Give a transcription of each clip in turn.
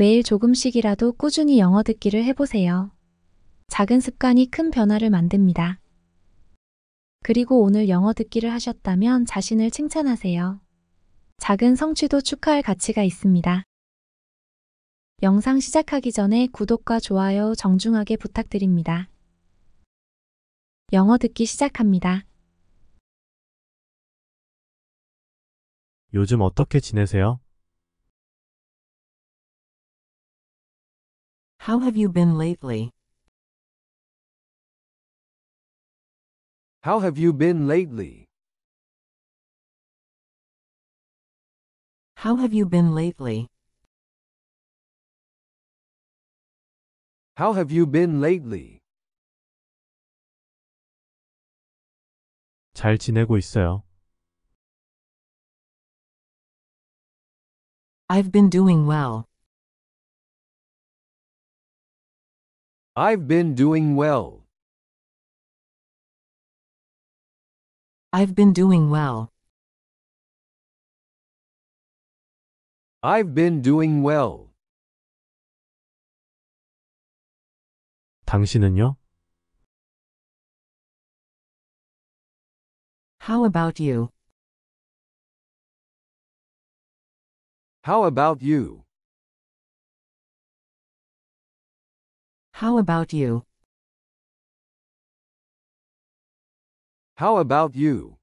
매일 조금씩이라도 꾸준히 영어 듣기를 해보세요. 작은 습관이 큰 변화를 만듭니다. 그리고 오늘 영어 듣기를 하셨다면 자신을 칭찬하세요. 작은 성취도 축하할 가치가 있습니다. 영상 시작하기 전에 구독과 좋아요 정중하게 부탁드립니다. 영어 듣기 시작합니다. 요즘 어떻게 지내세요? How have you been lately? How have you been lately? How have you been lately? How have you been lately? 잘 지내고 있어요. I've been doing well. I've been doing well. I've been doing well. I've been doing well. 당신은요? How about you? How about you? How about you? How about you?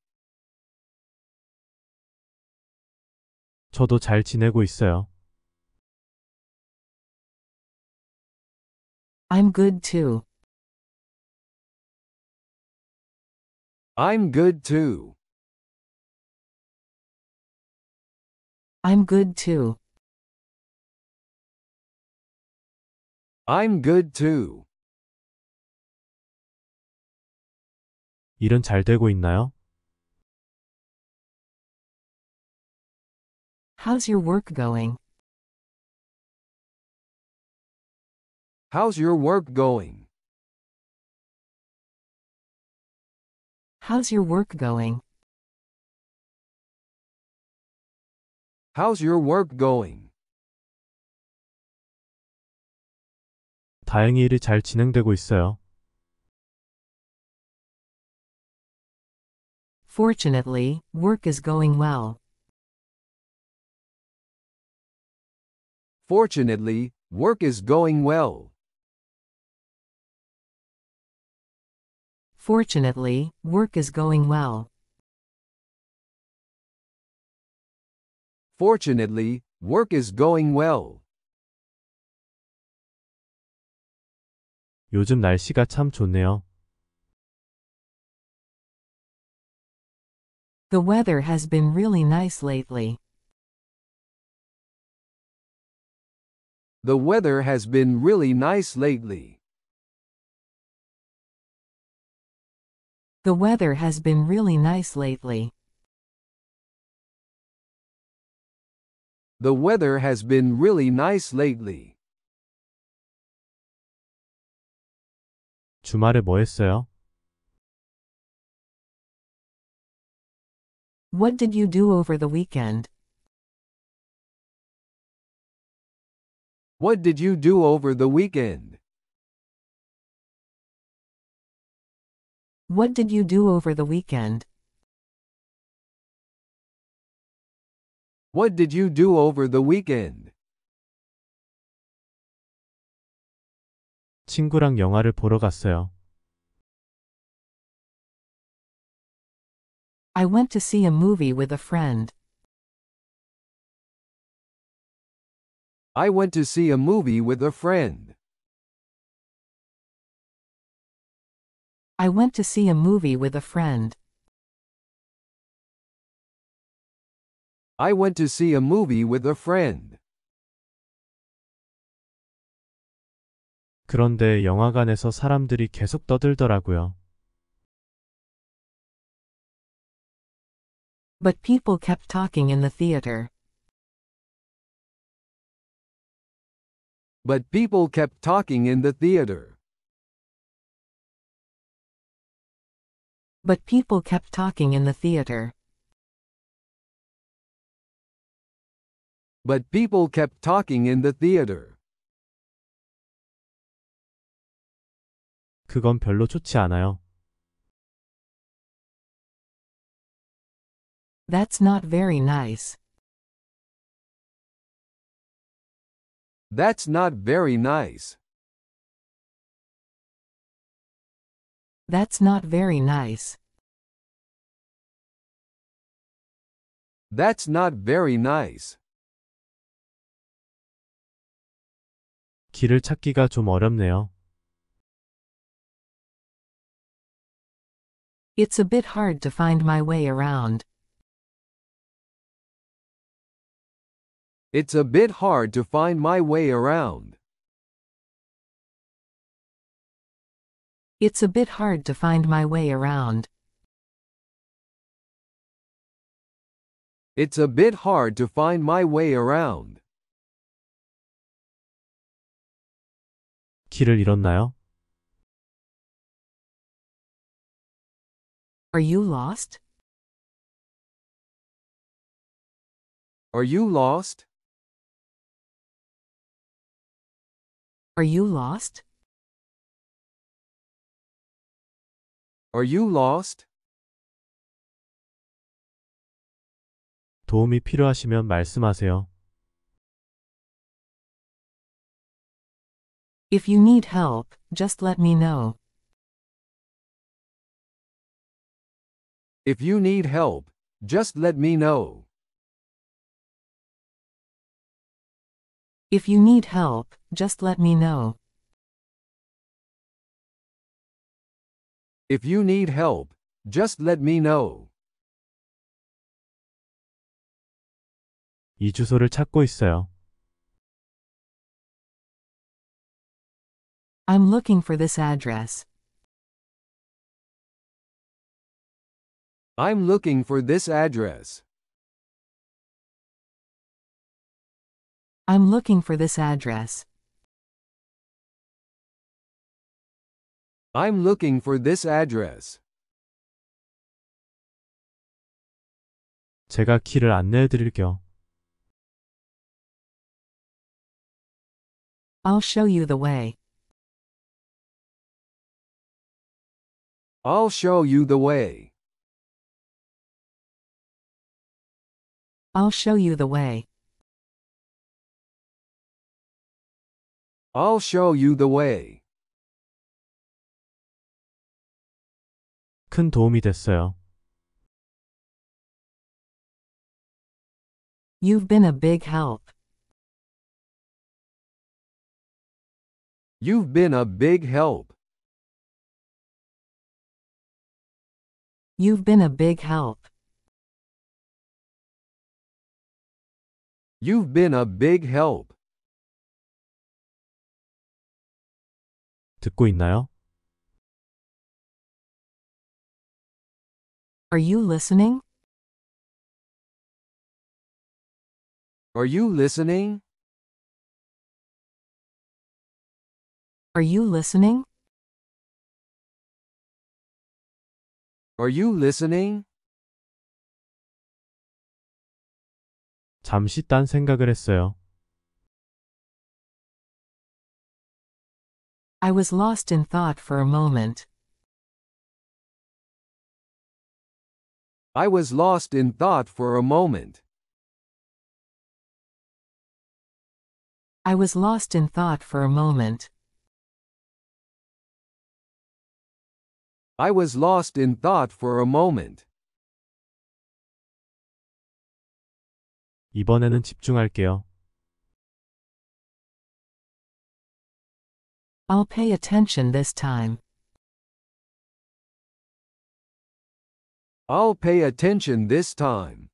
저도 잘 지내고 있어요. I'm good too. I'm good too. I'm good too. I'm good too. 일은 잘 되고 있나요? How's your work going? How's your work going? How's your work going? How's your work going? 다행히 일이 잘 진행되고 있어요. Fortunately, work is going well. Fortunately, work is going well. Fortunately, work is going well. Fortunately, work is going well. 요즘 날씨가 참 좋네요. The weather has been really nice lately. The weather has been really nice lately. The weather has been really nice lately. The weather has been really nice lately. 주말에 뭐 했어요? What did you do over the weekend? What did you do over the weekend? What did you do over the weekend? What did you do over the weekend? 친구랑 영화를 보러 갔어요. I went to see a movie with a friend. I went to see a movie with a friend. I went to see a movie with a friend. I went to see a movie with a friend. 그런데 영화관에서 사람들이 계속 떠들더라고요. But people kept talking in the theater. But people kept talking in the theater. But people kept talking in the theater. But people kept talking in the theater. 그건 별로 좋지 않아요. That's not very nice. That's not very nice. That's not very nice. That's not very nice. 길을 찾기가 좀 어렵네요. It's a bit hard to find my way around. It's a bit hard to find my way around. It's a bit hard to find my way around. It's a bit hard to find my way around. 길을 잃었나요? Are you lost? Are you lost? Are you lost? Are you lost? 도움이 필요하시면 말씀하세요. If you need help, just let me know. If you need help, just let me know. If you need help, just let me know. If you need help, just let me know. 이 주소를 찾고 있어요. I'm looking for this address. I'm looking for this address. I'm looking for this address. I'm looking for this address. 제가 길을 안내해 드릴게요. I'll show you the way. I'll show you the way. I'll show you the way. I'll show you the way. 큰 도움이 됐어요. You've been a big help. You've been a big help. You've been a big help. You've been a big help. 듣고 있나요? Are you listening? Are you listening? Are you listening? Are you listening? 잠시 딴 생각을 했어요. I was lost in thought for a moment. I was lost in thought for a moment. I was lost in thought for a moment. I was lost in thought for a moment. 이번에는 집중할게요. I'll pay attention this time. I'll pay attention this time.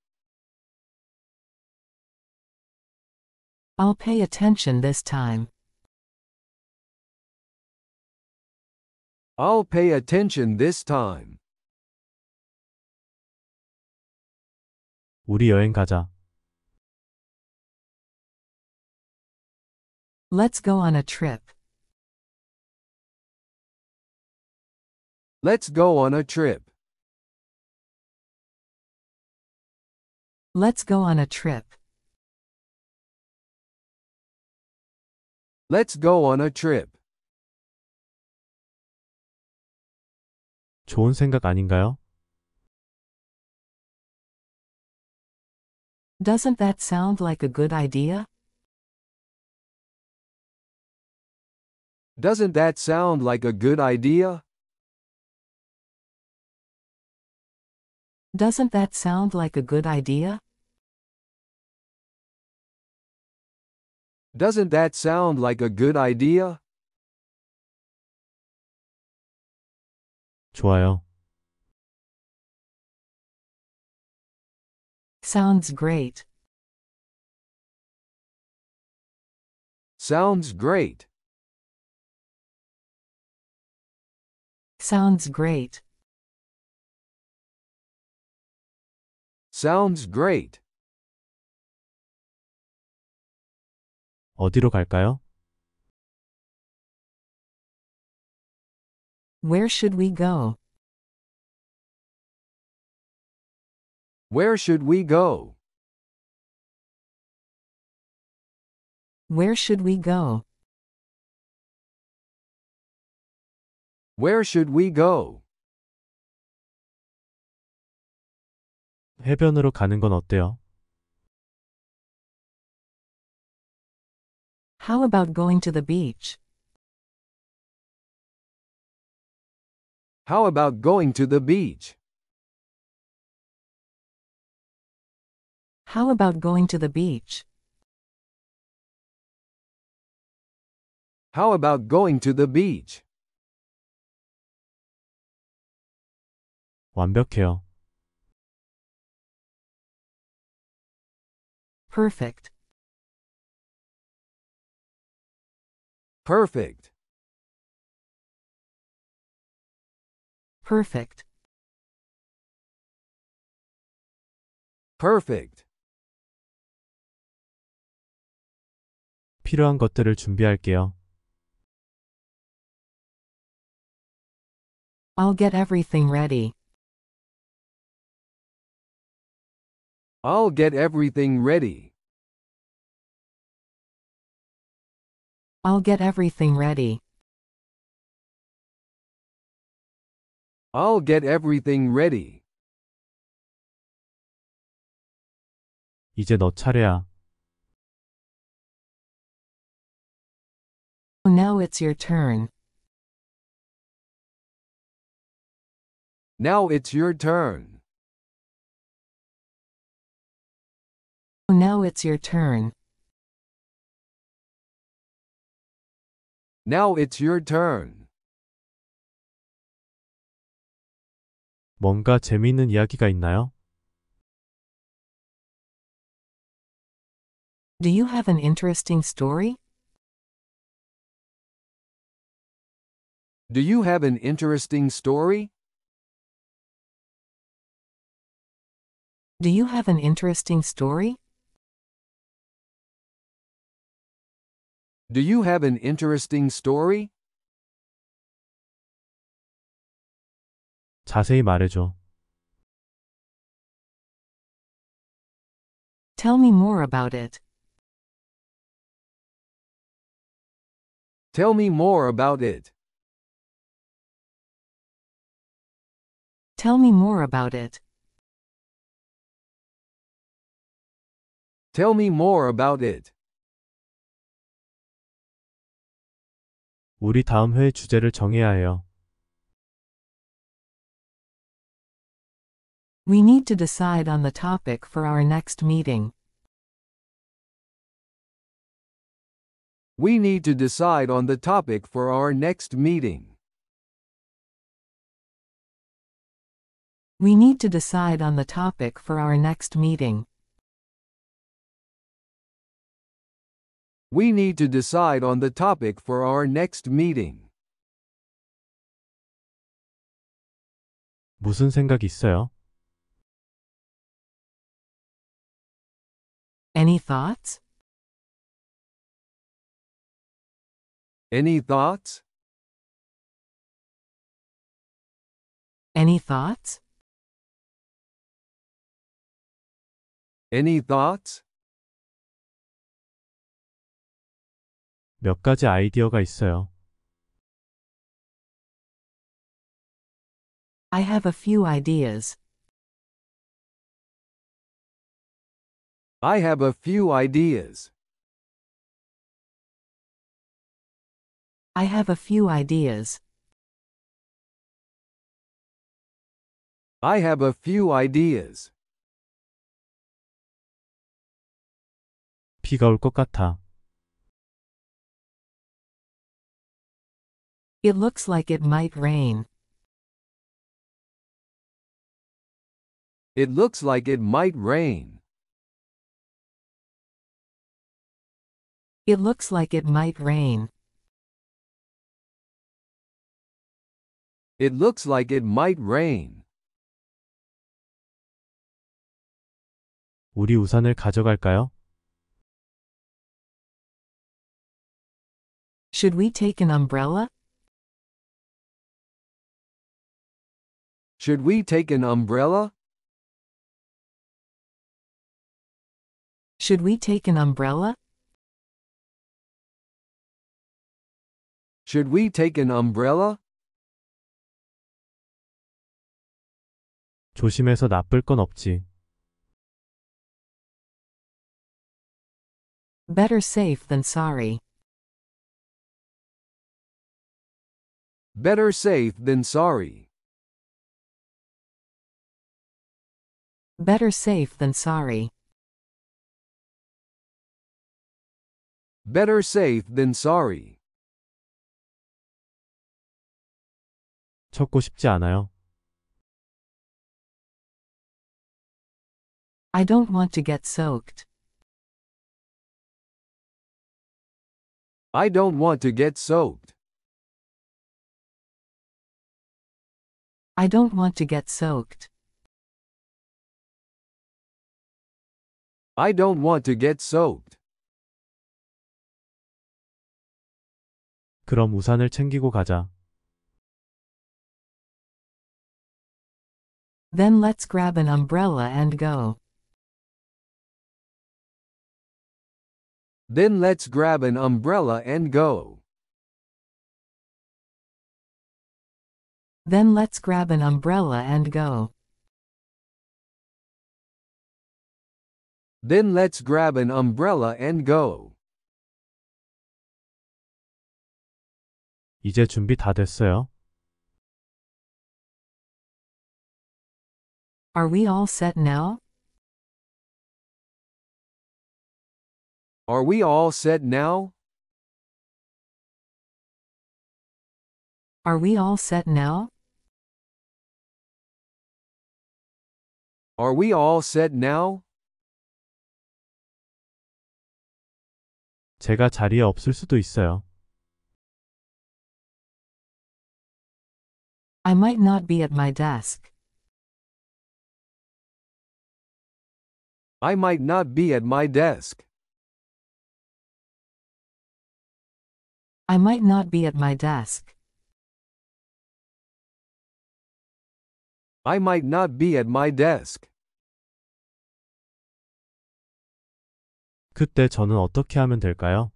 I'll pay attention this time. I'll pay attention this time. 우리 여행 가자. Let's go on a trip. Let's go on a trip. Let's go on a trip. Let's go on a trip. 좋은 생각 아닌가요? Doesn't that sound like a good idea? Doesn't that sound like a good idea? Doesn't that sound like a good idea? Doesn't that sound like a good idea? 좋아요. Sounds great. Sounds great. Sounds great. Sounds great. 어디로 갈까요? Where should we go? Where should we go? Where should we go? Where should we go? 해변으로 가는 건 어때요? How about going to the beach? How about going to the beach? How about going to the beach? How about going to the beach? 완벽해요. Perfect. Perfect. Perfect. Perfect. 필요한 것들을 준비할게요. I'll get everything ready. I'll get everything ready. I'll get everything ready. I'll get everything ready. 이제 너 차례야. Now it's your turn. Now it's your turn. Now it's your turn. Now it's your turn. 뭔가 재미있는 이야기가 있나요? Do you have an interesting story? Do you have an interesting story? Do you have an interesting story? Do you have an interesting story? 자세히 말해줘. Tell me more about it. Tell me more about it. Tell me more about it. Tell me more about it. 우리 다음 회 주제를 정해야 해요. We need to decide on the topic for our next meeting. We need to decide on the topic for our next meeting. We need to decide on the topic for our next meeting. We need to decide on the topic for our next meeting. 무슨 생각 있어요? Any thoughts? Any thoughts? Any thoughts? Any thoughts? 몇 가지 아이디어가 있어요. I have a few ideas. I have a few ideas. I have a few ideas. I have a few ideas. 비가 올 것 같아. It looks like it might rain. It looks like it might rain. It looks like it might rain. It looks like it might rain. 우리 우산을 가져갈까요? Should we take an umbrella? Should we take an umbrella? Should we take an umbrella? Should we take an umbrella? 조심해서 나쁠 건 없지. Better safe than sorry. Better safe than sorry. Better safe than sorry. Better safe than sorry. 찾고 싶지 않아요. I don't want to get soaked. I don't want to get soaked. I don't want to get soaked. I don't want to get soaked. 그럼 우산을 챙기고 가자. Then let's grab an umbrella and go. Then let's grab an umbrella and go. Then let's grab an umbrella and go. Then let's grab an umbrella and go. 이제 준비 다 됐어요. Are we all set now? Are we all set now? Are we all set now? Are we all set now? 제가 자리에 없을 수도 있어요. I might not be at my desk. I might not be at my desk. I might not be at my desk. I might not be at my desk. 그때 저는 어떻게 하면 될까요?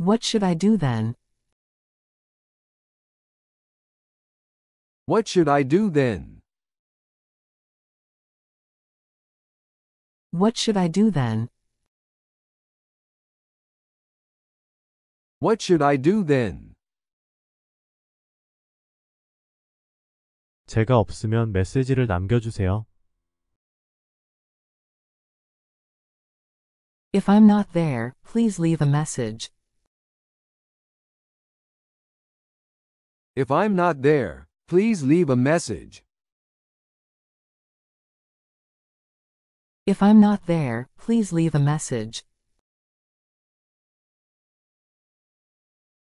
What should I do then? What should I do then? What should I do then? What should I do then? 제가 없으면 메시지를 남겨주세요. If I'm not there, please leave a message. If I'm not there, please leave a message. If I'm not there, please leave a message.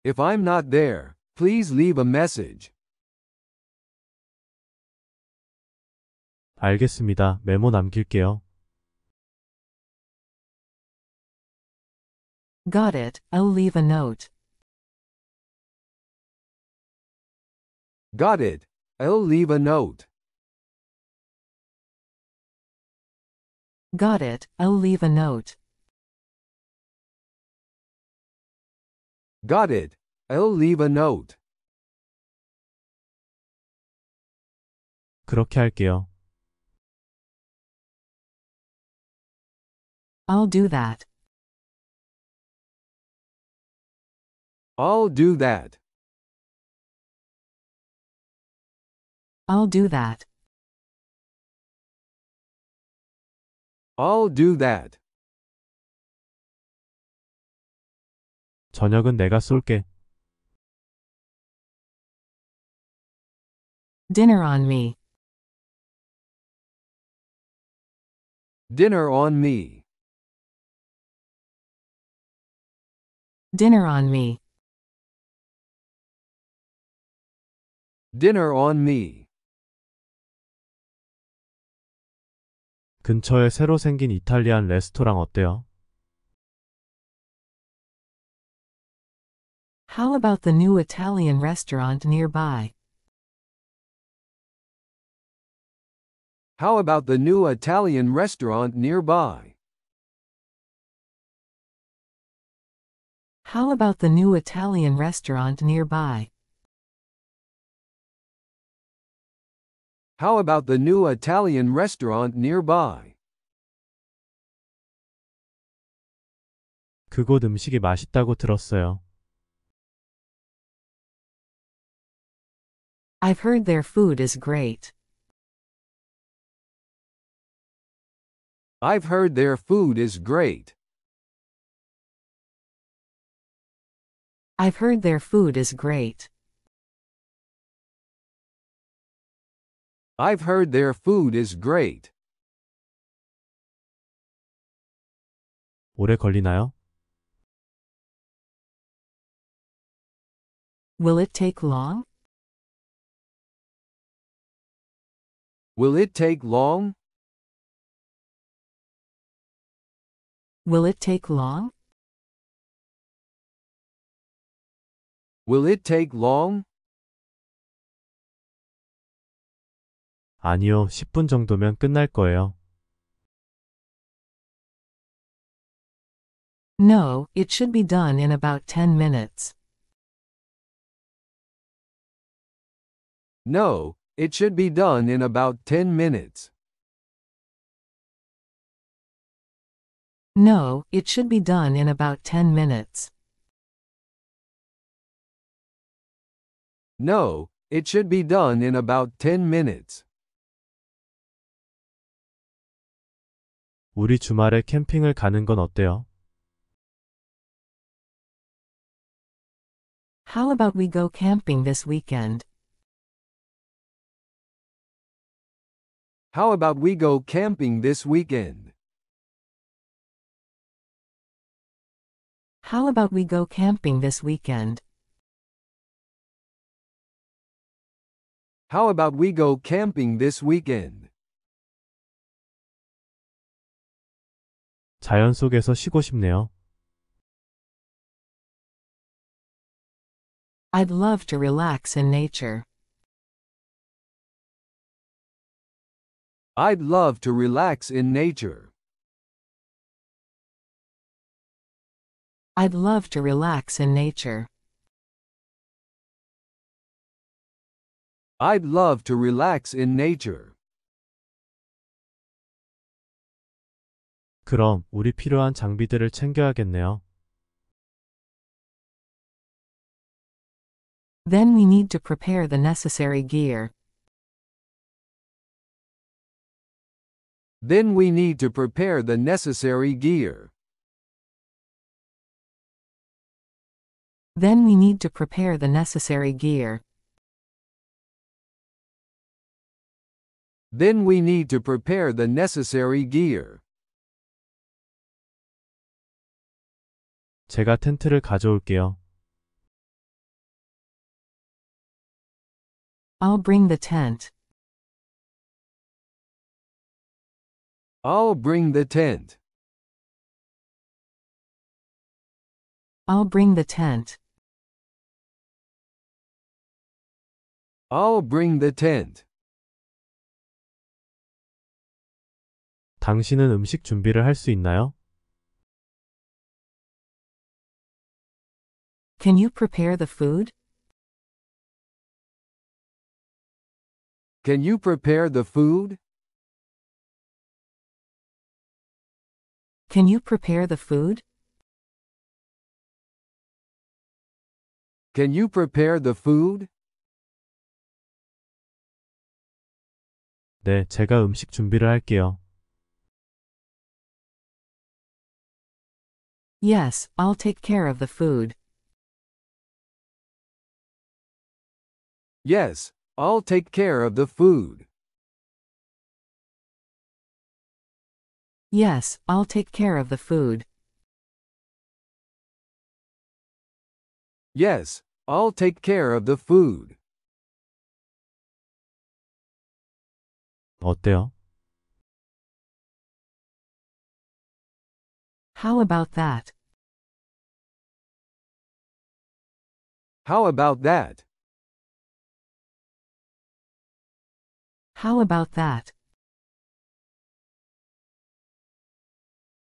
If I'm not there, please leave a message. 알겠습니다. 메모 남길게요. Got it, I'll leave a note. Got it, I'll leave a note. Got it, I'll leave a note. Got it, I'll leave a note. 그렇게 할게요. I'll do that. I'll do that. I'll do that. I'll do that. 저녁은 내가 쏠게. Dinner on me. Dinner on me. Dinner on me. Dinner on me. 근처에 새로 생긴 이탈리안 레스토랑 어때요? How about the new Italian restaurant nearby? How about the new Italian restaurant nearby? How about the new Italian restaurant nearby? How about the new Italian restaurant nearby? 그곳 음식이 맛있다고 들었어요. I've heard their food is great. I've heard their food is great. I've heard their food is great. I've heard their food is great. 오래 걸리나요? Will it take long? Will it take long? Will it take long? Will it take long? 아니요, 10분 정도면 끝날 거예요. No, it should be done in about 10 minutes. No, it should be done in about 10 minutes. No, it should be done in about 10 minutes. No, it should be done in about 10 minutes. 우리 주말에 캠핑을 가는 건 어때요? How about we go camping this weekend? How about we go camping this weekend? How about we go camping this weekend? How about we go camping this weekend? 자연 속에서 쉬고 싶네요. I'd love to relax in nature. I'd love to relax in nature. I'd love to relax in nature. I'd love to relax in nature. 그럼 우리 필요한 장비들을 챙겨야겠네요. Then we need to prepare the necessary gear. Then we need to prepare the necessary gear. Then we need to prepare the necessary gear. Then we need to prepare the necessary gear. 제가 텐트를 가져올게요. I'll bring the tent. I'll bring the tent. I'll bring the tent. I'll bring the tent. 당신은 음식 준비를 할 수 있나요? Can you prepare the food? Can you prepare the food? Can you prepare the food? Can you prepare the food? 네, 제가 음식 준비를 할게요. Yes, I'll take care of the food. Yes, I'll take care of the food. Yes, I'll take care of the food. Yes, I'll take care of the food. 어때요? How about that? How about that? How about that?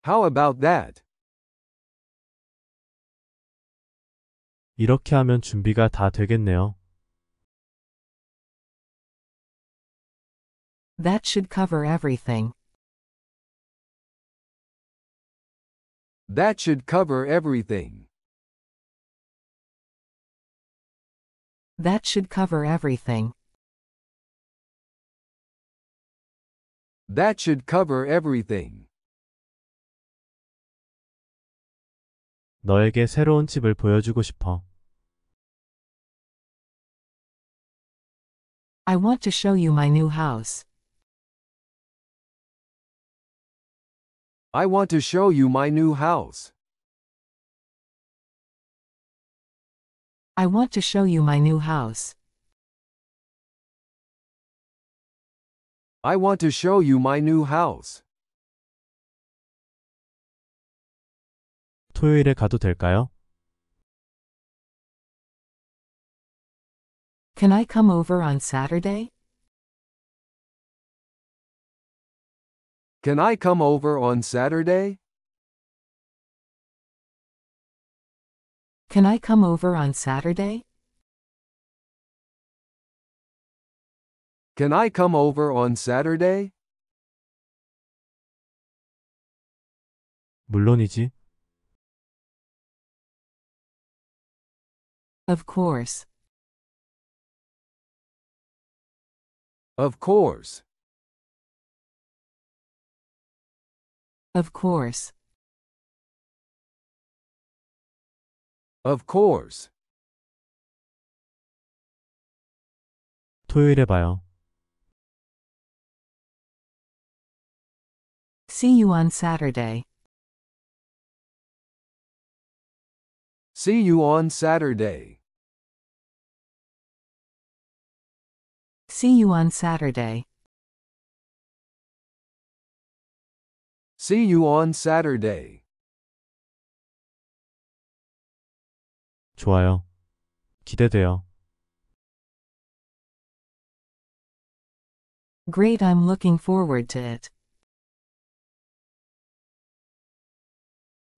How about that? 이렇게 하면 준비가 다 되겠네요. That should cover everything. That should cover everything. That should cover everything. That should cover everything. 너에게 새로운 집을 보여주고 싶어. I want to show you my new house. I want to show you my new house. I want to show you my new house. I want to show you my new house. 토요일에 가도 될까요? Can I come over on Saturday? Can I come over on Saturday? Can I come over on Saturday? Can I come over on Saturday? 물론이지. Of course. Of course. Of course. Of course. 토요일에 봐요. See you on Saturday. See you on Saturday. See you on Saturday. See you on Saturday. 좋아요. 기대돼요. Great, I'm looking forward to it.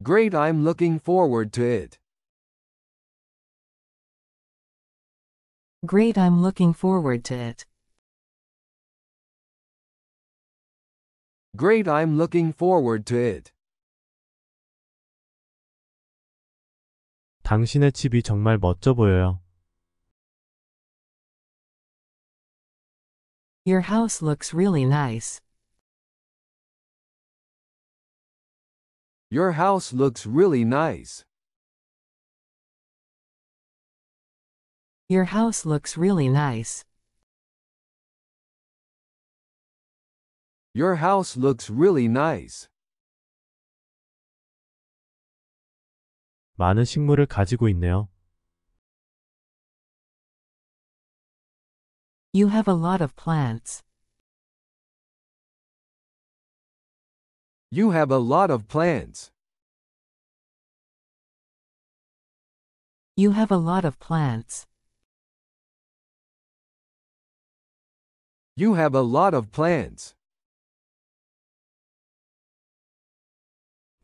Great I'm looking forward to it. Great I'm looking forward to it. Great I'm looking forward to it. 당신의 집이 정말 멋져 보여요. Your house looks really nice. Your house looks really nice. Your house looks really nice. Your house looks really nice. 많은 식물을 가지고 있네요. You have a lot of plants. You have a lot of plans. You have a lot of plants. You have a lot of plans.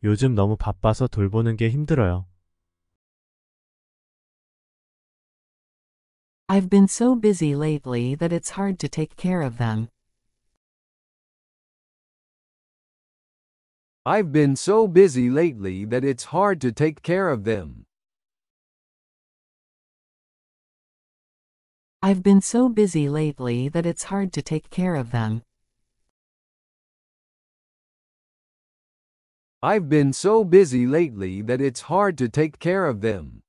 요즘 너무 바빠서 돌보는 게 힘들어요. I've been so busy lately that it's hard to take care of them. I've been so busy lately that it's hard to take care of them. I've been so busy lately that it's hard to take care of them. I've been so busy lately that it's hard to take care of them.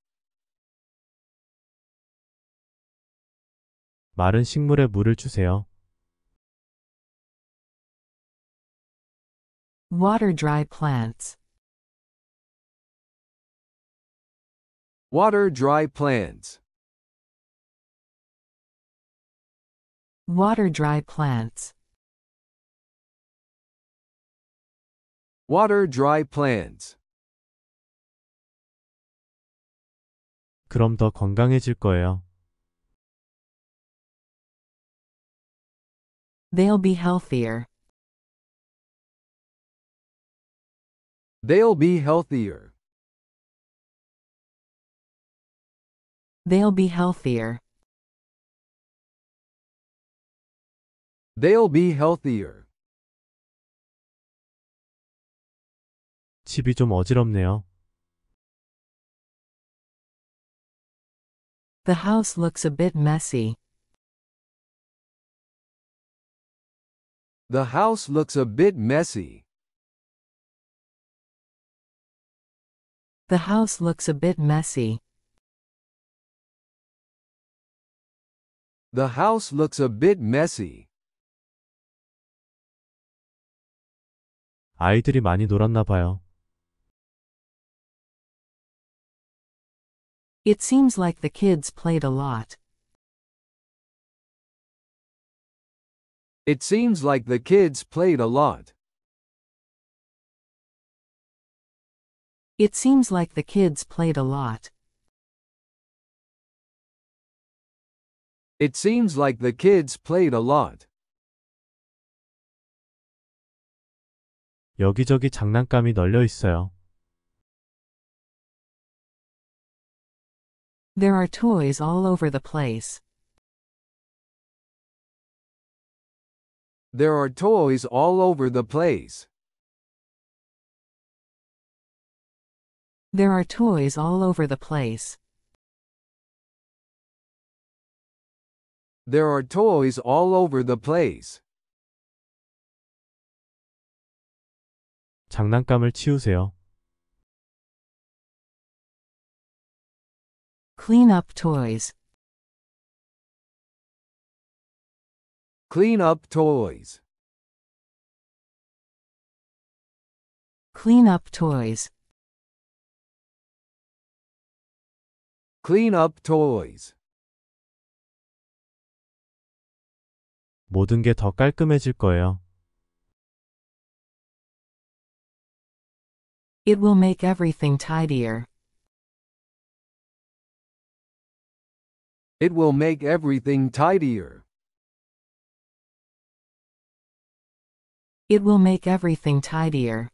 마른 식물에 물을 주세요. Water dry plants. Water dry plants. Water dry plants. Water dry plants. 그럼 더 건강해질 거예요. They'll be healthier. They'll be healthier. They'll be healthier. They'll be healthier. 집이 좀 어지럽네요. The house looks a bit messy. The house looks a bit messy. The house looks a bit messy. The house looks a bit messy. 아이들이 많이 놀았나 봐요. It seems like the kids played a lot. It seems like the kids played a lot. It seems like the kids played a lot. It seems like the kids played a lot. 여기저기 장난감이 널려 있어요. There are toys all over the place. There are toys all over the place. There are toys all over the place. There are toys all over the place. 장난감을 치우세요. Clean up toys. Clean up toys. Clean up toys. Clean up toys. 모든 게 더 깔끔해질 거예요. It will make everything tidier. It will make everything tidier. It will make everything tidier.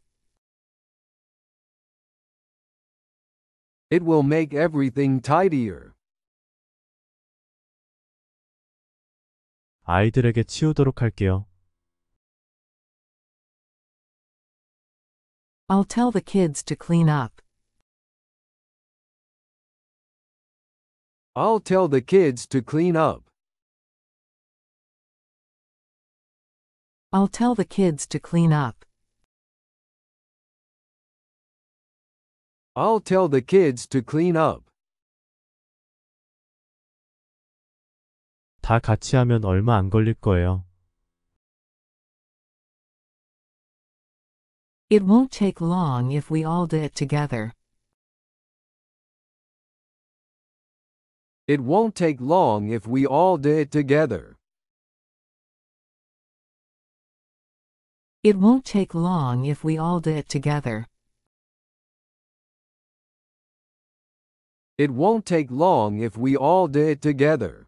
It will make everything tidier. 아이들에게 치우도록 할게요. I'll tell the kids to clean up. I'll tell the kids to clean up. I'll tell the kids to clean up. I'll tell the kids to clean up. 다 같이 하면 얼마 안 걸릴 거예요. It won't take long if we all do it together. It won't take long if we all do it together. It won't take long if we all do it together. It won't take long if we all do it together.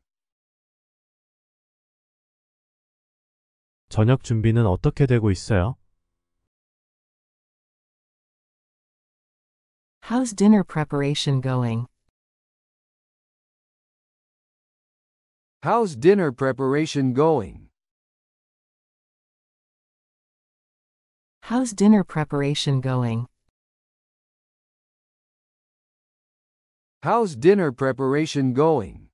저녁 준비는 어떻게 되고 있어요? How's dinner preparation going? How's dinner preparation going? How's dinner preparation going? How's dinner preparation going?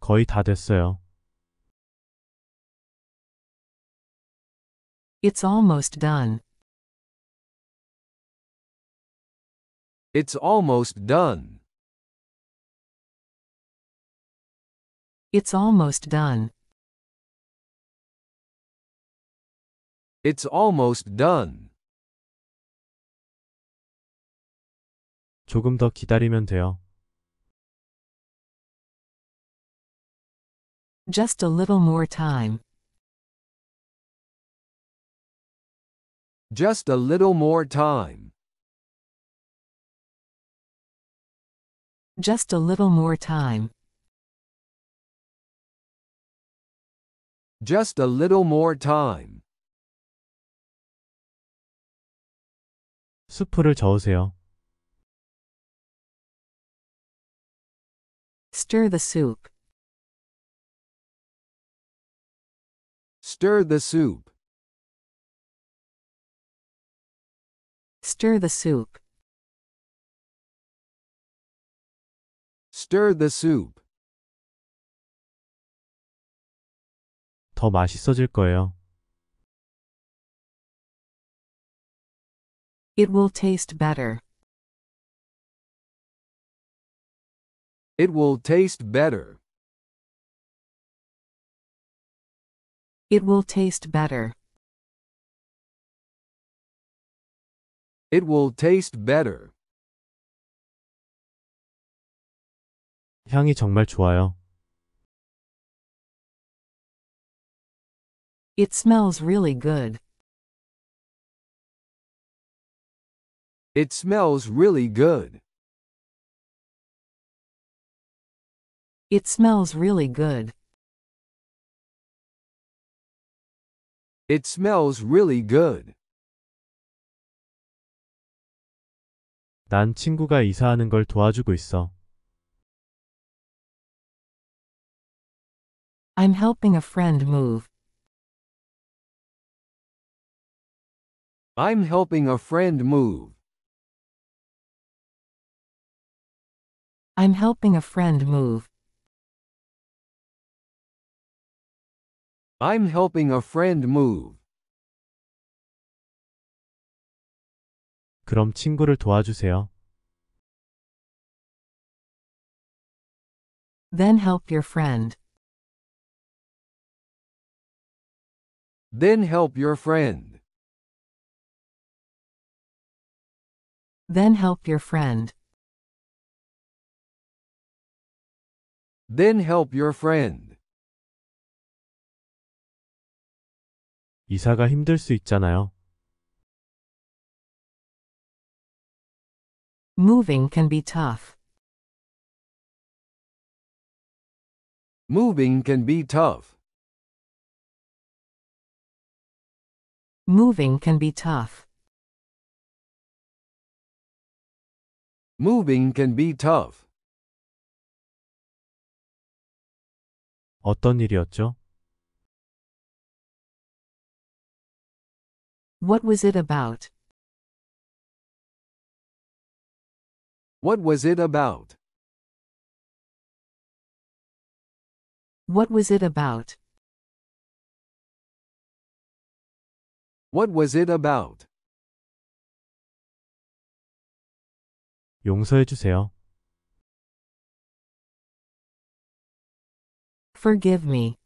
거의 다 됐어요. It's almost done. It's almost done. It's almost done. It's almost done. 조금 더 기다리면 돼요. Just a little more time. Just a little more time. Just a little more time. Just a little more time. 수프를 저으세요. Stir the soup. Stir the soup. Stir the soup. Stir the soup. 더 맛있어질 거예요. It will taste better. It will taste better. It will taste better. It will taste better. 향이 정말 좋아요. It smells really good. It smells really good. It smells really good. It smells really good. 난 친구가 이사하는 걸 도와주고 있어. I'm helping a friend move. I'm helping a friend move. I'm helping a friend move. I'm helping a friend move. 그럼 친구를 도와주세요. Then help your friend. Then help your friend. Then help your friend. Then help your friend. 이사가 힘들 수 있잖아요. Moving can be tough. Moving can be tough. Moving can be tough. Moving can be tough. 어떤 일이었죠? What was it about? What was it about? What was it about? What was it about? 용서해 주세요. Forgive me.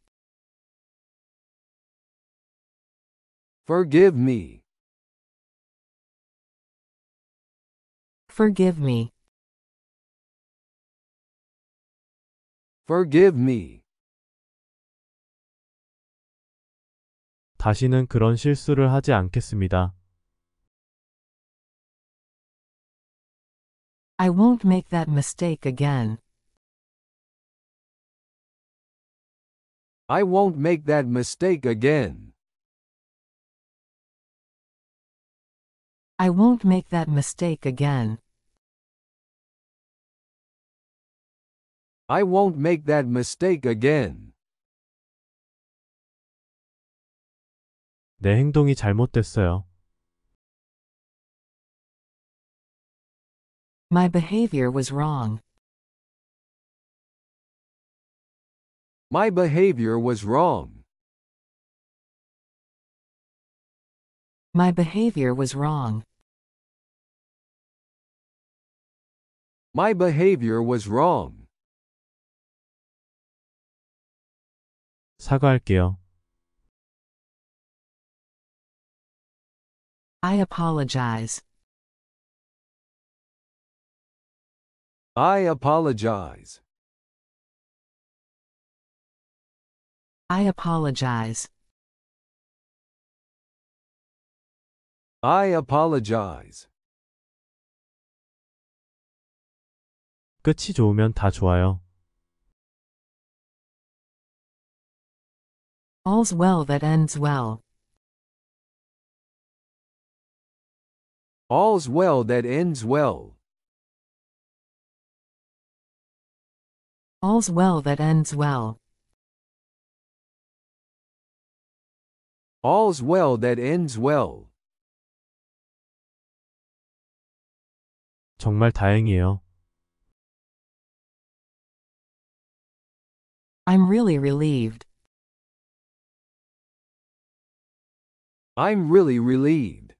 Forgive me. Forgive me. Forgive me. 다시는 그런 실수를 하지 않겠습니다. I won't make that mistake again. I won't make that mistake again. I won't make that mistake again. I won't make that mistake again. 내 행동이 잘못됐어요. My behavior was wrong. My behavior was wrong. My behavior was wrong. My behavior was wrong. 사과할게요. I apologize. I apologize. I apologize. I apologize. 끝이 좋으면 다 좋아요. All's well that ends well. All's well that ends well. All's well that ends well. All's well that ends well. 정말 다행이에요. I'm really relieved. I'm really relieved.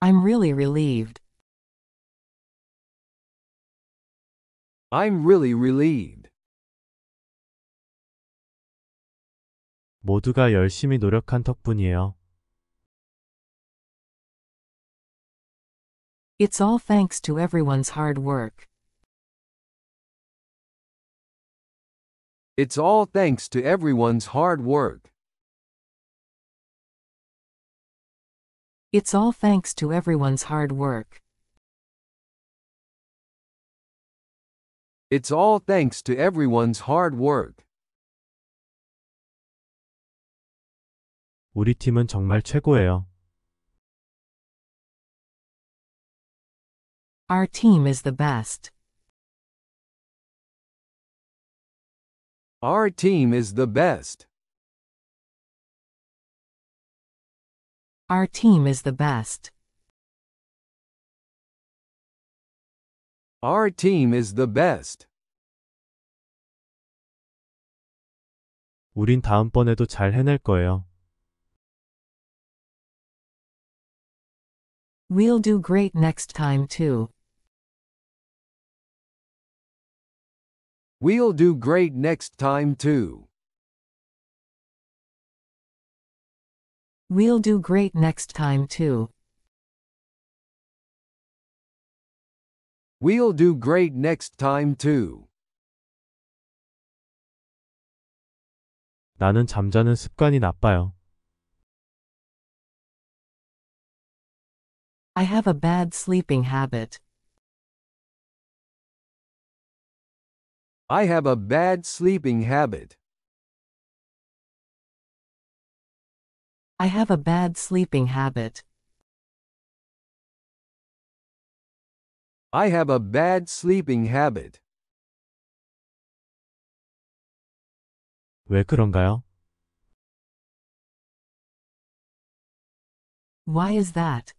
I'm really relieved. I'm really relieved. 모두가 열심히 노력한 덕분이에요. It's all thanks to everyone's hard work. It's all thanks to everyone's hard work. It's all thanks to everyone's hard work. It's all thanks to everyone's hard work. 우리 팀은 정말 최고예요. Our team is the best. Our team is the best. Our team is the best. Our team is the best. 우린 다음번에도 잘 해낼 거예요. We'll do great next time too. We'll do great next time too. We'll do great next time too. We'll do great next time too. 나는 잠자는 습관이 나빠요. I have a bad sleeping habit. I have a bad sleeping habit. I have a bad sleeping habit. I have a bad sleeping habit. 왜 그런가요? Why is that?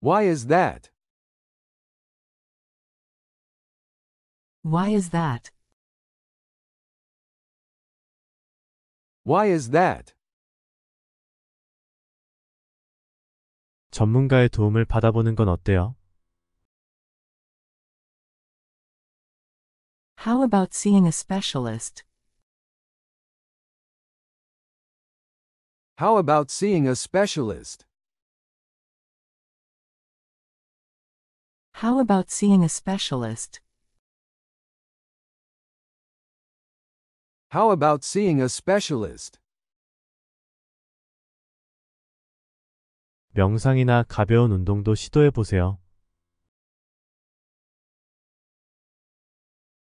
Why is that? Why is that? Why is that? 전문가의 도움을 받아보는 건 어때요? How about seeing a specialist? How about seeing a specialist? How about seeing a specialist? How about seeing a specialist? 명상이나 가벼운 운동도 시도해 보세요.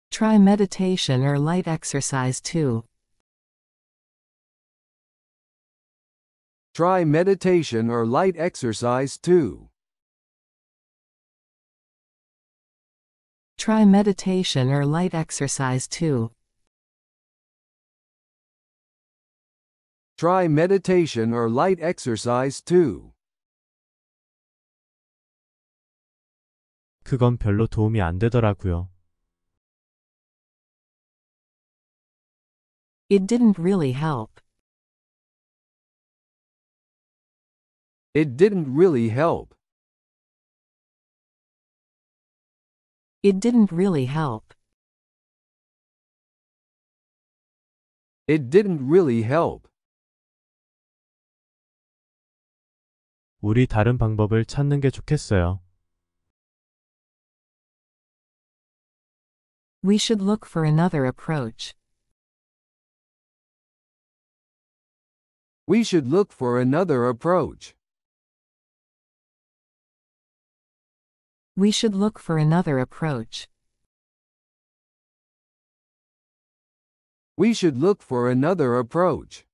Try meditation or light exercise too. Try meditation or light exercise too. Try meditation or light exercise too. Try meditation or light exercise too. 그건 별로 도움이 안 되더라고요. It didn't really help. It didn't really help. It didn't really help. It didn't really help. 우리 다른 방법을 찾는 게 좋겠어요. We should look for another approach. We should look for another approach. We should look for another approach. We should look for another approach.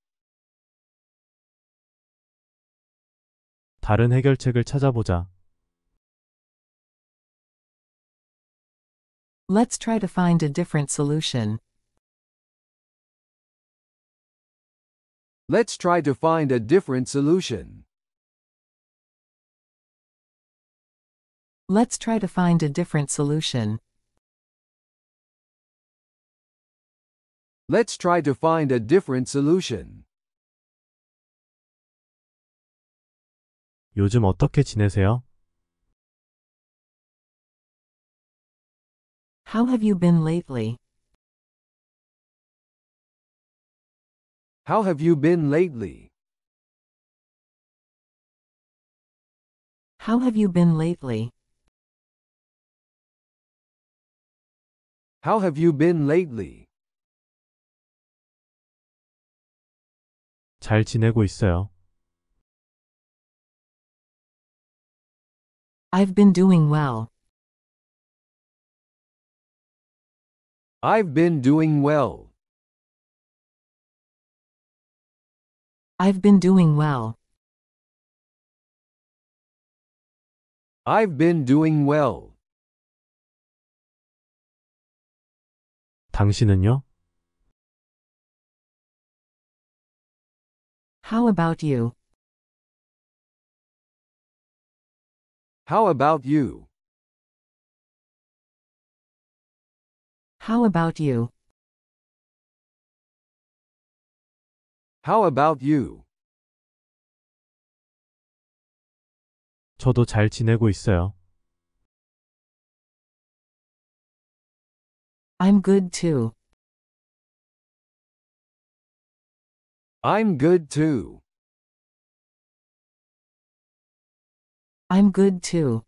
다른 해결책을 찾아보자. Let's try to find a different solution. Let's try to find a different solution. Let's try to find a different solution. Let's try to find a different solution. 요즘 어떻게 지내세요? How have you been lately? How have you been lately? How have you been lately? How have you been lately? 잘 지내고 있어요. I've been doing well. I've been doing well. I've been doing well. I've been doing well. 당신은요? How about you? How about you? How about you? How about you? 저도 잘 지내고 있어요. I'm good too. I'm good too. I'm good too.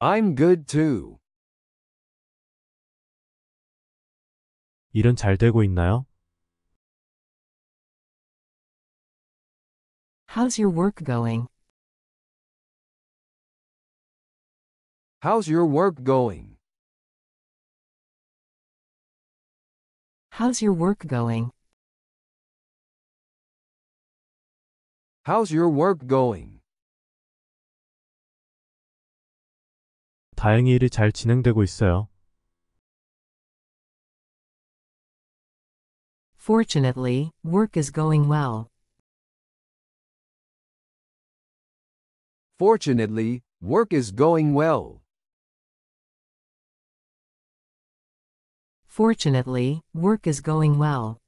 I'm good too. 일은 잘 되고 있나요? How's your work going? How's your work going? How's your work going? How's your work going? 다행히 일이 잘 진행되고 있어요. Fortunately, work is going well. Fortunately, work is going well. Fortunately, work is going well.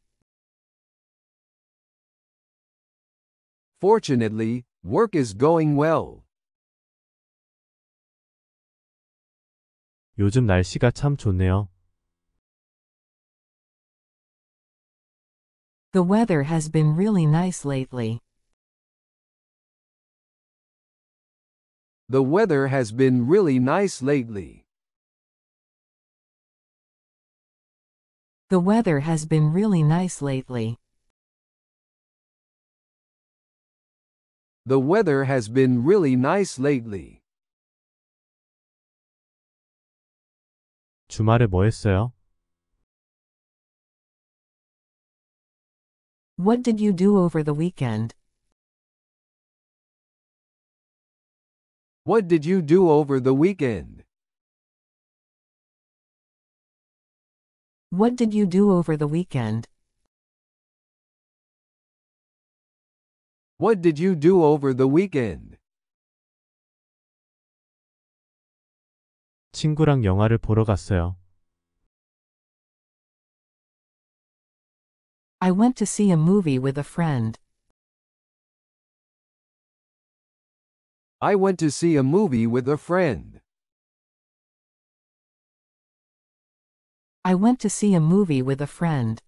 Fortunately, work is going well. 요즘 날씨가 참 좋네요. The weather has been really nice lately. The weather has been really nice lately. The weather has been really nice lately. The weather has been really nice lately. 주말에 뭐 했어요? What did you do over the weekend? What did you do over the weekend? What did you do over the weekend? What did you do over the weekend? 친구랑 영화를 보러 갔어요. I went to see a movie with a friend. I went to see a movie with a friend. I went to see a movie with a friend.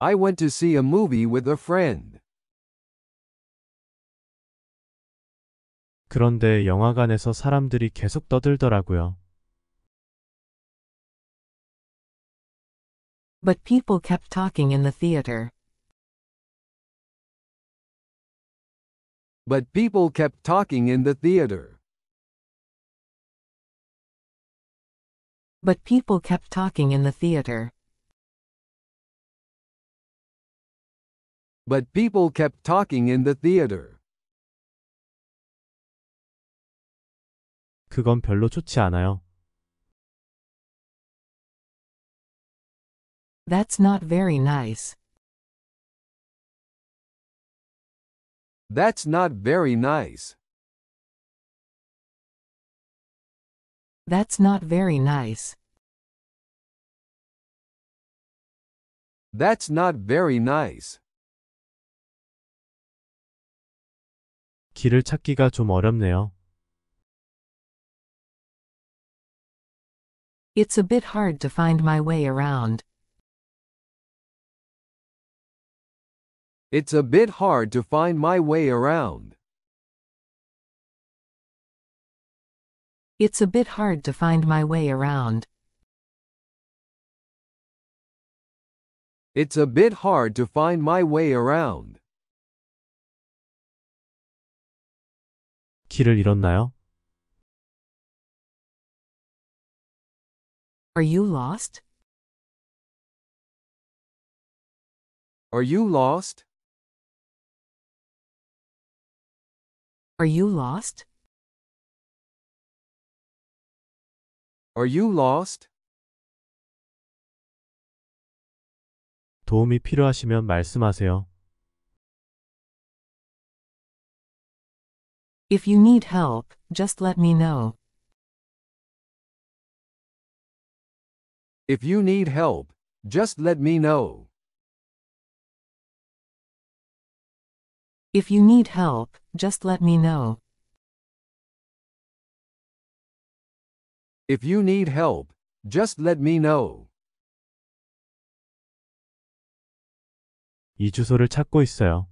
I went to see a movie with a friend. 그런데 영화관에서 사람들이 계속 떠들더라고요. But people kept talking in the theater. But people kept talking in the theater. But people kept talking in the theater. But people kept talking in the theater. 그건 별로 좋지 않아요. That's not very nice. That's not very nice. That's not very nice. That's not very nice. 길을 찾기가 좀 어렵네요. It's a bit hard to find my way around. It's a bit hard to find my way around. It's a bit hard to find my way around. It's a bit hard to find my way around. 길을 잃었나요? Are you lost? Are you lost? Are you lost? Are you lost? 도움이 필요하시면 말씀하세요. If you need help, just let me know. If you need help, just let me know. If you need help, just let me know. If you need help, just let me know. 이 주소를 찾고 있어요.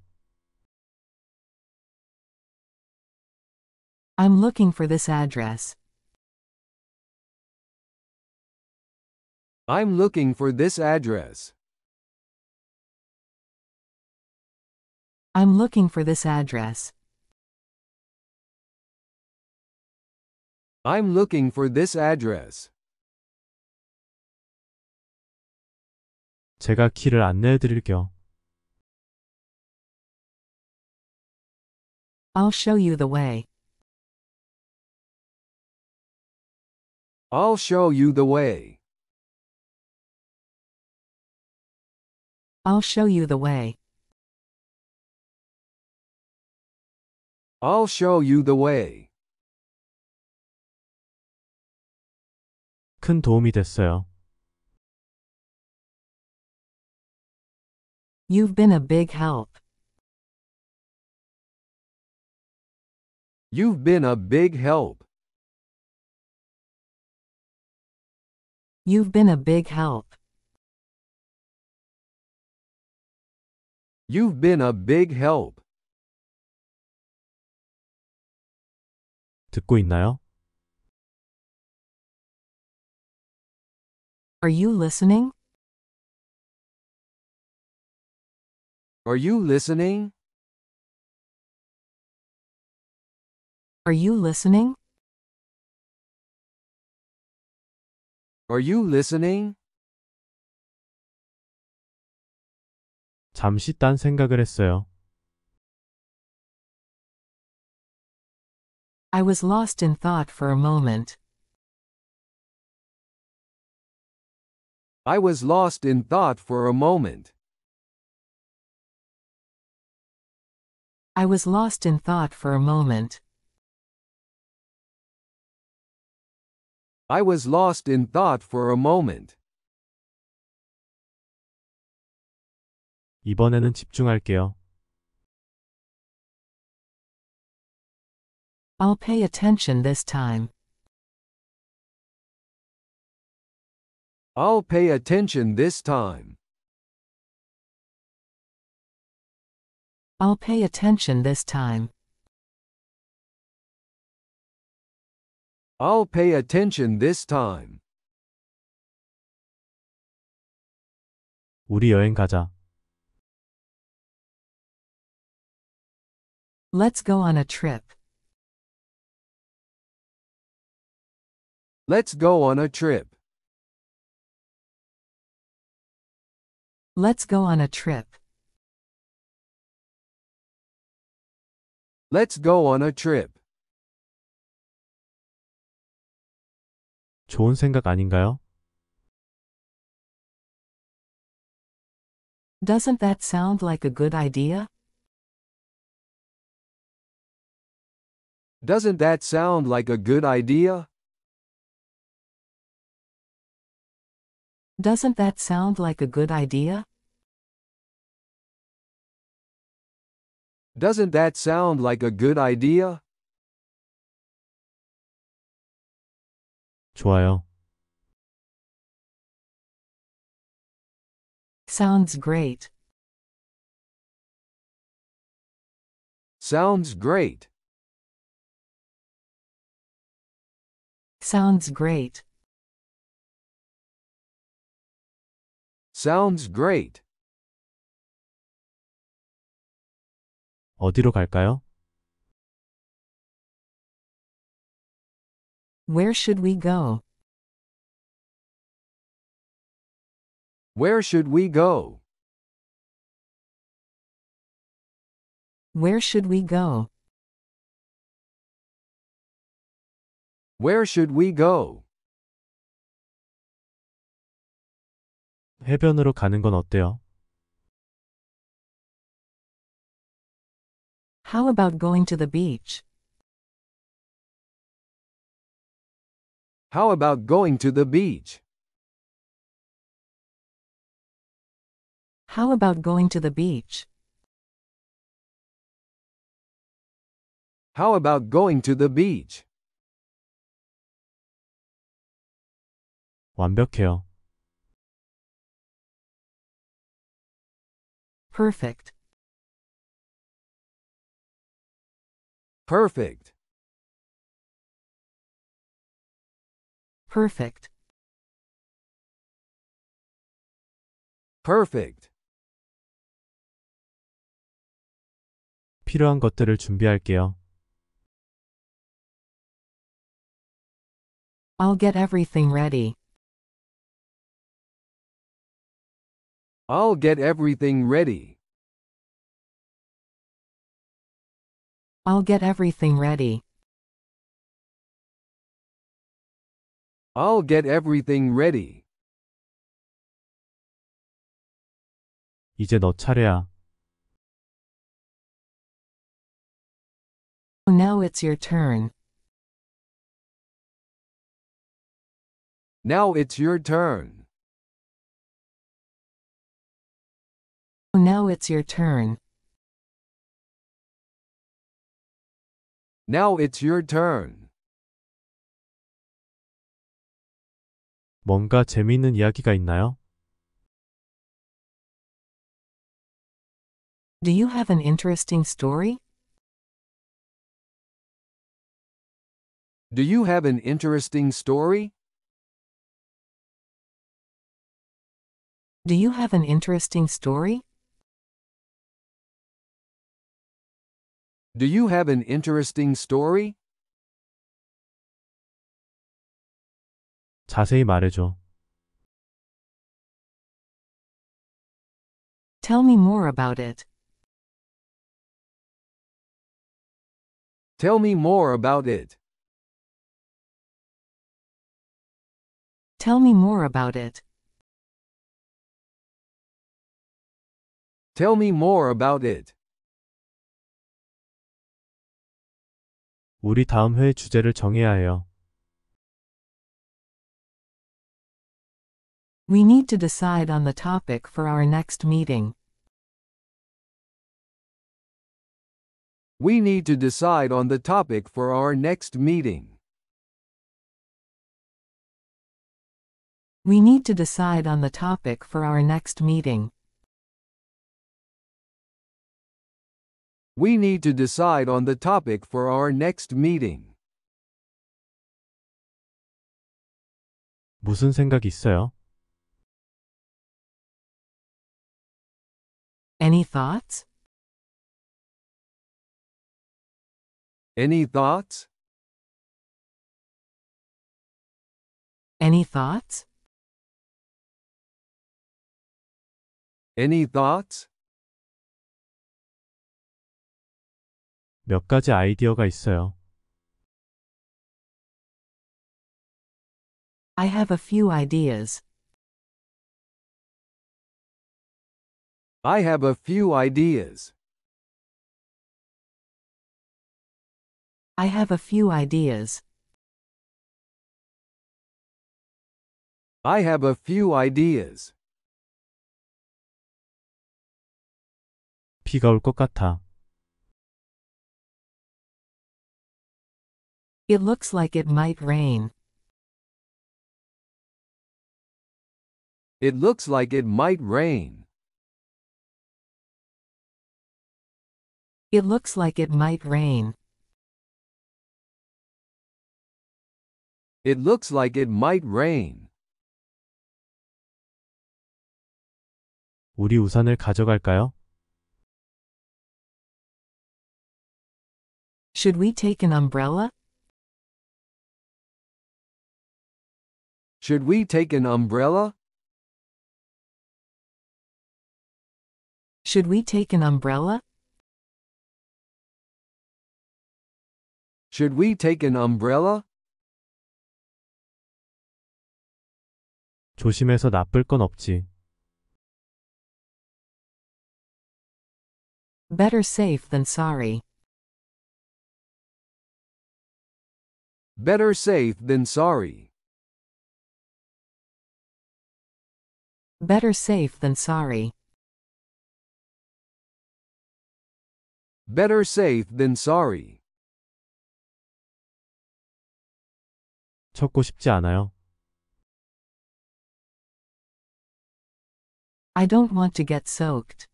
I'm looking for this address. I'm looking for this address. I'm looking for this address. I'm looking for this address. 제가 길을 안내해 드릴게요. I'll show you the way. I'll show you the way. I'll show you the way. I'll show you the way. 큰 도움이 됐어요. You've been a big help. You've been a big help. You've been a big help. You've been a big help. 듣고 있나요? Are you listening? Are you listening? Are you listening? Are you listening? 잠시 딴 생각을 했어요. I was lost in thought for a moment. I was lost in thought for a moment. I was lost in thought for a moment. I was lost in thought for a moment. 이번에는 집중할게요. I'll pay attention this time. I'll pay attention this time. I'll pay attention this time. I'll pay attention this time. 우리 여행 가자. Let's go on a trip. Let's go on a trip. Let's go on a trip. Let's go on a trip. 좋은 생각 아닌가요? Doesn't that sound like a good idea? Doesn't that sound like a good idea? Doesn't that sound like a good idea? Doesn't that sound like a good idea? 좋아요. Sounds great. Sounds great. Sounds great. Sounds great. 어디로 갈까요? Where should we go? Where should we go? Where should we go? Where should we go? 해변으로 가는 건 어때요? How about going to the beach? How about going to the beach? How about going to the beach? How about going to the beach? 완벽해요. Perfect. Perfect. Perfect. Perfect. 필요한 것들을 준비할게요. I'll get everything ready. I'll get everything ready. I'll get everything ready. I'll get everything ready. 이제 너 차례야. Oh, now it's your turn. Now it's your turn. Oh, now it's your turn. Now it's your turn. 뭔가 재미있는 이야기가 있나요? Do you have an interesting story? Do you have an interesting story? Do you have an interesting story? Do you have an interesting story? 자세히 말해줘. Tell me more about it. Tell me more about it. Tell me more about it. Tell me more about it. 우리 다음 회 주제를 정해야 해요. We need to decide on the topic for our next meeting. We need to decide on the topic for our next meeting. We need to decide on the topic for our next meeting. We need to decide on the topic for our next meeting. 무슨 생각 있어요? Any thoughts? Any thoughts? Any thoughts? Any thoughts? 몇 가지 아이디어가 있어요. I have a few ideas. I have a few ideas. I have a few ideas. I have a few ideas. 비가 같아. It looks like it might rain. It looks like it might rain. It looks like it might rain. It looks like it might rain. 우리 우산을 가져갈까요? Should we take an umbrella? Should we take an umbrella? Should we take an umbrella? Should we take an umbrella? 조심해서 나쁠 건 없지. Better safe than sorry. Better safe than sorry. Better safe than sorry. Better safe than sorry. 찾고 싶지 않아요. I don't want to get soaked.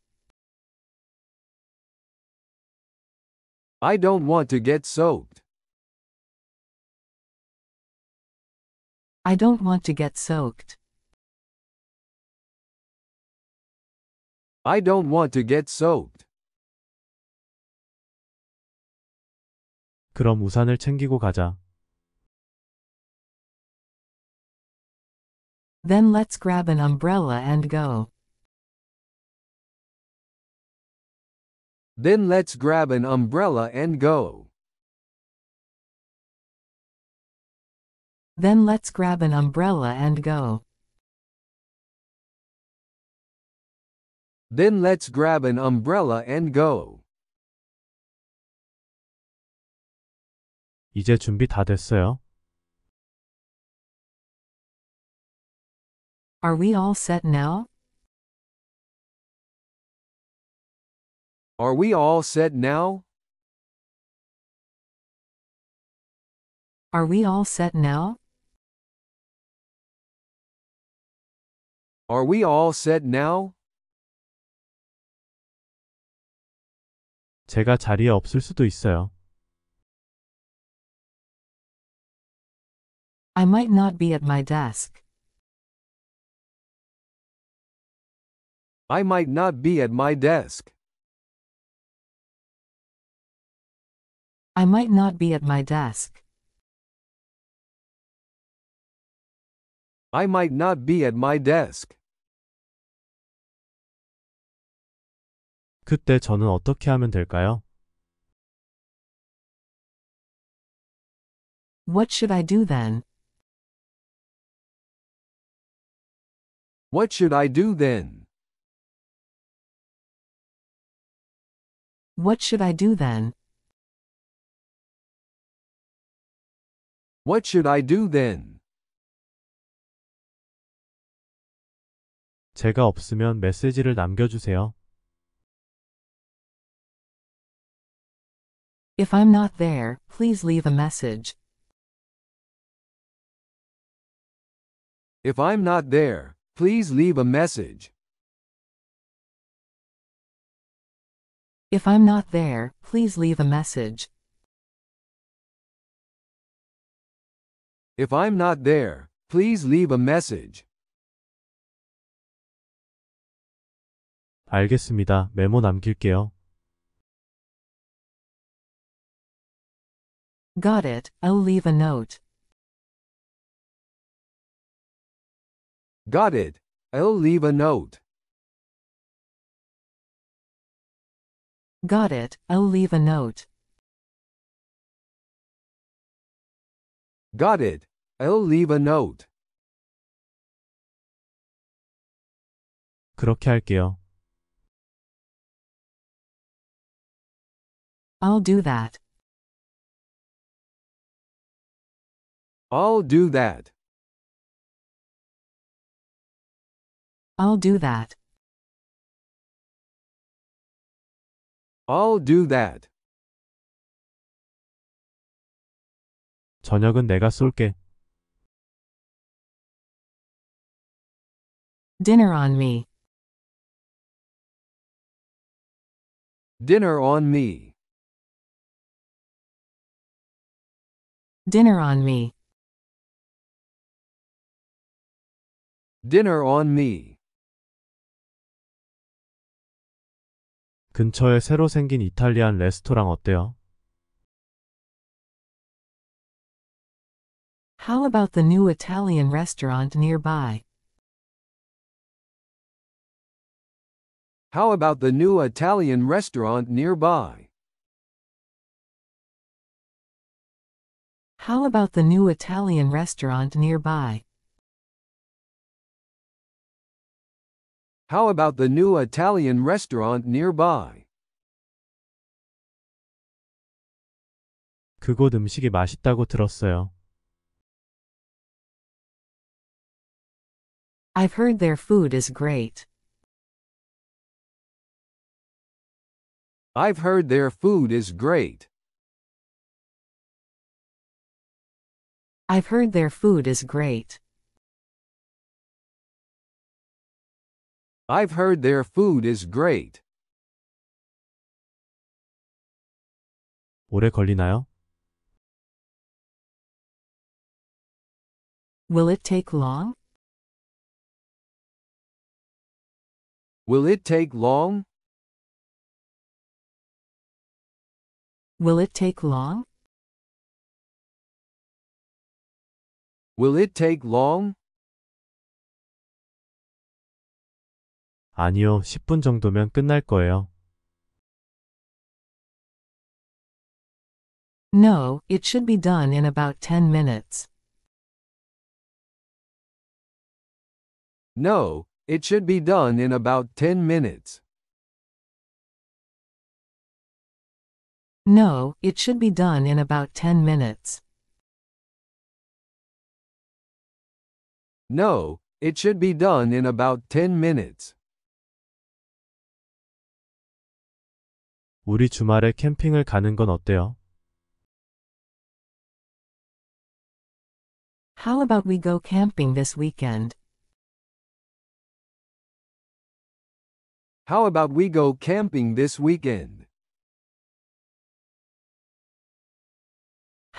I don't want to get soaked. I don't want to get soaked. I don't want to get soaked. 그럼 우산을 챙기고 가자. Then let's grab an umbrella and go. Then let's grab an umbrella and go. Then let's grab an umbrella and go. Then let's grab an umbrella and go. 이제 준비 다 됐어요. Are we all set now? Are we all set now? Are we all set now? Are we all set now? 제가 자리에 없을 수도 있어요. I might not be at my desk. I might not be at my desk. I might not be at my desk. I might not be at my desk. 그때 저는 어떻게 하면 될까요? What should I do then? What should I do then? What should I do then? What should I do then? 제가 없으면 메시지를 남겨주세요. If I'm not there, please leave a message. If I'm not there, please leave a message. If I'm not there, please leave a message. If I'm not there, please leave a message. 알겠습니다. 메모 남길게요. Got it, I'll leave a note. Got it. I'll leave a note. Got it, I'll leave a note. Got it, I'll leave a note. 그렇게 할게요. I'll do that. I'll do that. I'll do that. I'll do that. 저녁은 내가 쏠게. Dinner on me. Dinner on me. Dinner on me. Dinner on me. 근처에 새로 생긴 이탈리안 레스토랑 어때요? How about the new Italian restaurant nearby? How about the new Italian restaurant nearby? How about the new Italian restaurant nearby? How about the new Italian restaurant nearby? 그곳 음식이 맛있다고 들었어요. I've heard their food is great. I've heard their food is great. I've heard their food is great. I've heard their food is great. 오래 걸리나요? Will it take long? Will it take long? Will it take long? Will it take long? 아니요, 10분 정도면 끝날 거예요. No, it should be done in about 10 minutes. No, it should be done in about 10 minutes. No, it should be done in about 10 minutes. No, it should be done in about 10 minutes. 우리 주말에 캠핑을 가는 건 어때요? How about we go camping this weekend? How about we go camping this weekend?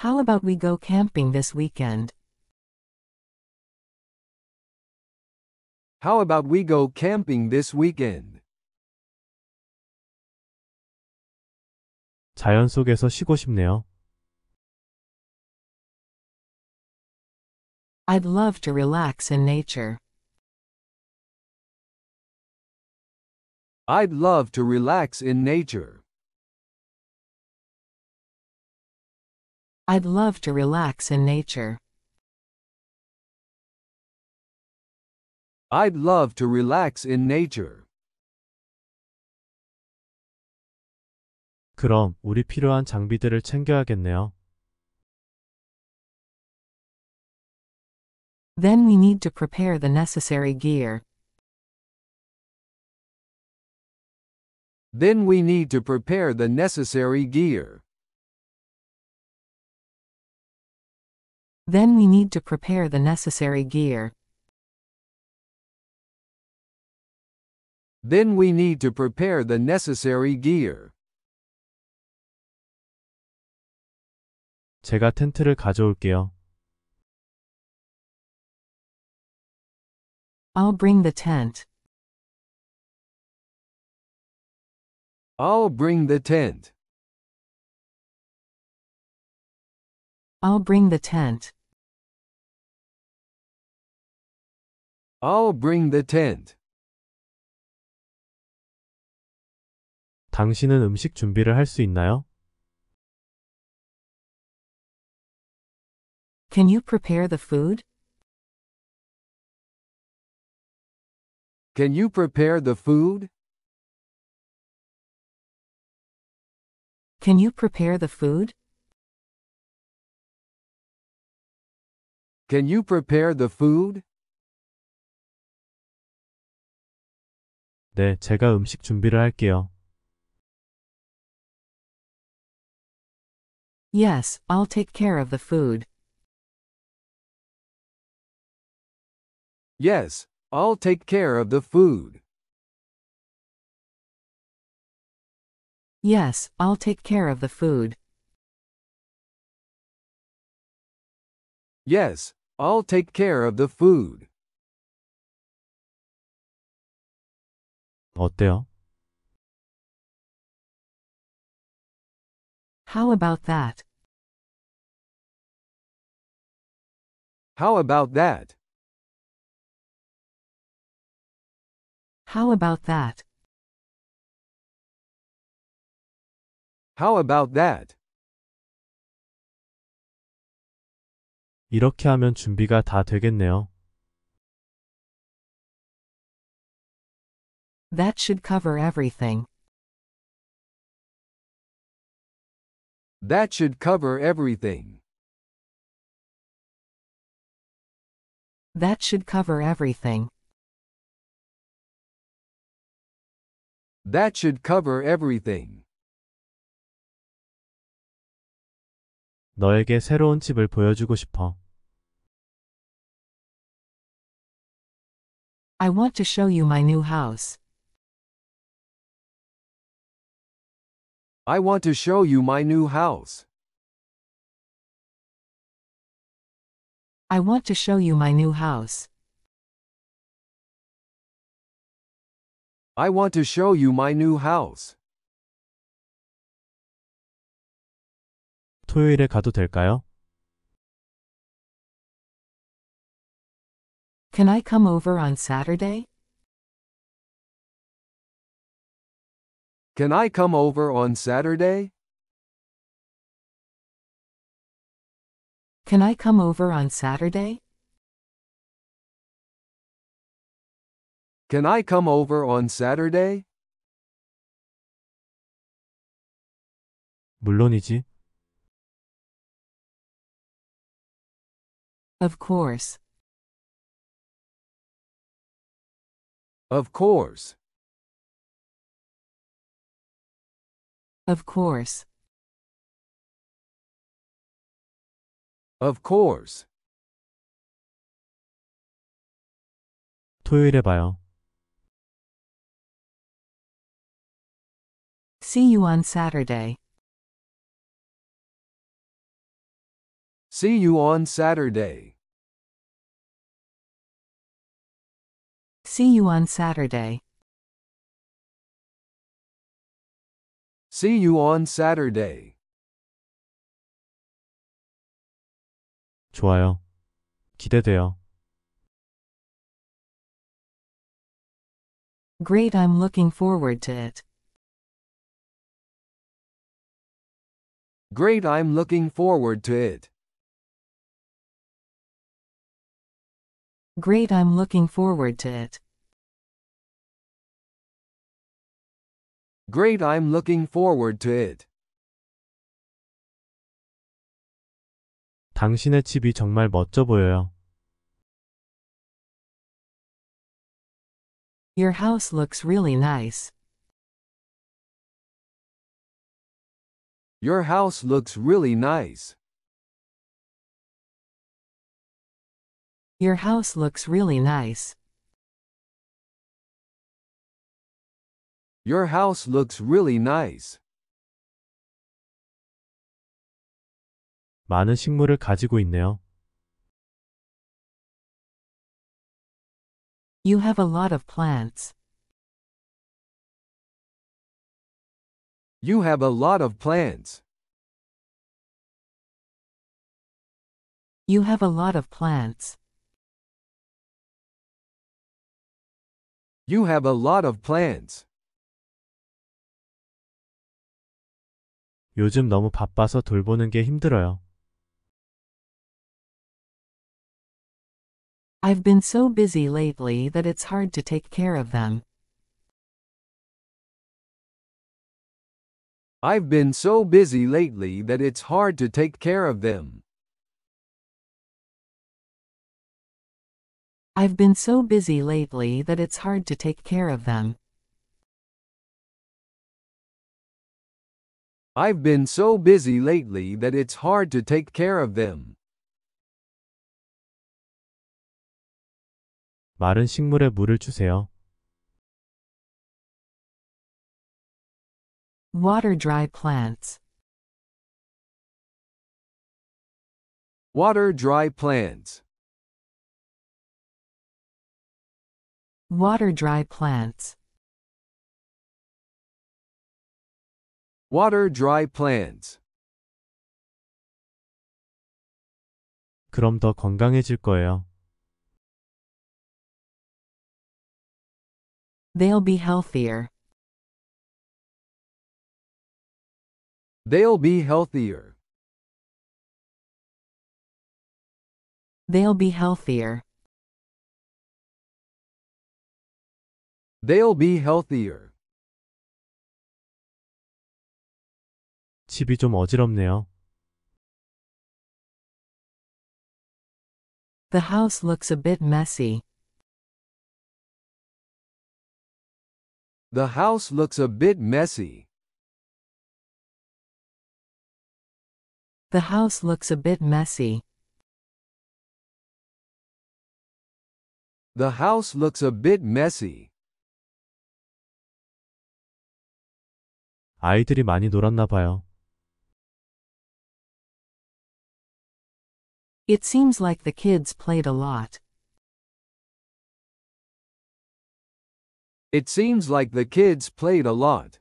How about we go camping this weekend? How about we go camping this weekend? 자연 속에서 쉬고 싶네요. I'd love to relax in nature. I'd love to relax in nature. I'd love to relax in nature. I'd love to relax in nature. 그럼 우리 필요한 장비들을 챙겨야겠네요. Then we need to prepare the necessary gear. Then we need to prepare the necessary gear. Then we need to prepare the necessary gear. Then we need to prepare the necessary gear. 제가 텐트를 가져올게요. I'll bring the tent. I'll bring the tent. I'll bring the tent. I'll bring the tent. 당신은 음식 준비를 할 수 있나요? Can you prepare the food? Can you prepare the food? Can you prepare the food? Can you prepare the food? 네, 제가 음식 준비를 할게요. Yes, I'll take care of the food. Yes, I'll take care of the food. Yes, I'll take care of the food. Yes, I'll take care of the food. 어때요? How about that? How about that? How about that? How about that? 이렇게 하면 준비가 다 되겠네요. That should cover everything. That should cover everything. That should cover everything. That should cover everything. 너에게 새로운 집을 보여주고 싶어. I want to show you my new house. I want to show you my new house. I want to show you my new house. I want to show you my new house. 토요일에 가도 될까요? Can I come over on Saturday? Can I come over on Saturday? Can I come over on Saturday? Can I come over on Saturday? 물론이지. Of course. Of course. Of course. Of course. 토요일에 봐요. See you on Saturday. See you on Saturday. See you on Saturday. See you on Saturday. 좋아요. 기대돼요. Great, I'm looking forward to it. Great I'm looking forward to it. Great I'm looking forward to it. Great I'm looking forward to it. 당신의 집이 정말 멋져 보여요. Your house looks really nice. Your house looks really nice. Your house looks really nice. Your house looks really nice. 많은 식물을 가지고 있네요. You have a lot of plants. You have a lot of plans. You have a lot of plants. You have a lot of plans. 요즘 너무 바빠서 돌보는 게 힘들어요. I've been so busy lately that it's hard to take care of them. I've been so busy lately that it's hard to take care of them. I've been so busy lately that it's hard to take care of them. I've been so busy lately that it's hard to take care of them. 마른 식물에 물을 주세요. Water dry plants. Water dry plants. Water dry plants. Water dry plants. 그럼 더 건강해질 거예요. They'll be healthier. They'll be healthier. They'll be healthier. They'll be healthier. 집이 좀 어지럽네요. The house looks a bit messy. The house looks a bit messy. The house looks a bit messy. The house looks a bit messy. 아이들이 많이 놀았나 봐요. It seems like the kids played a lot. It seems like the kids played a lot.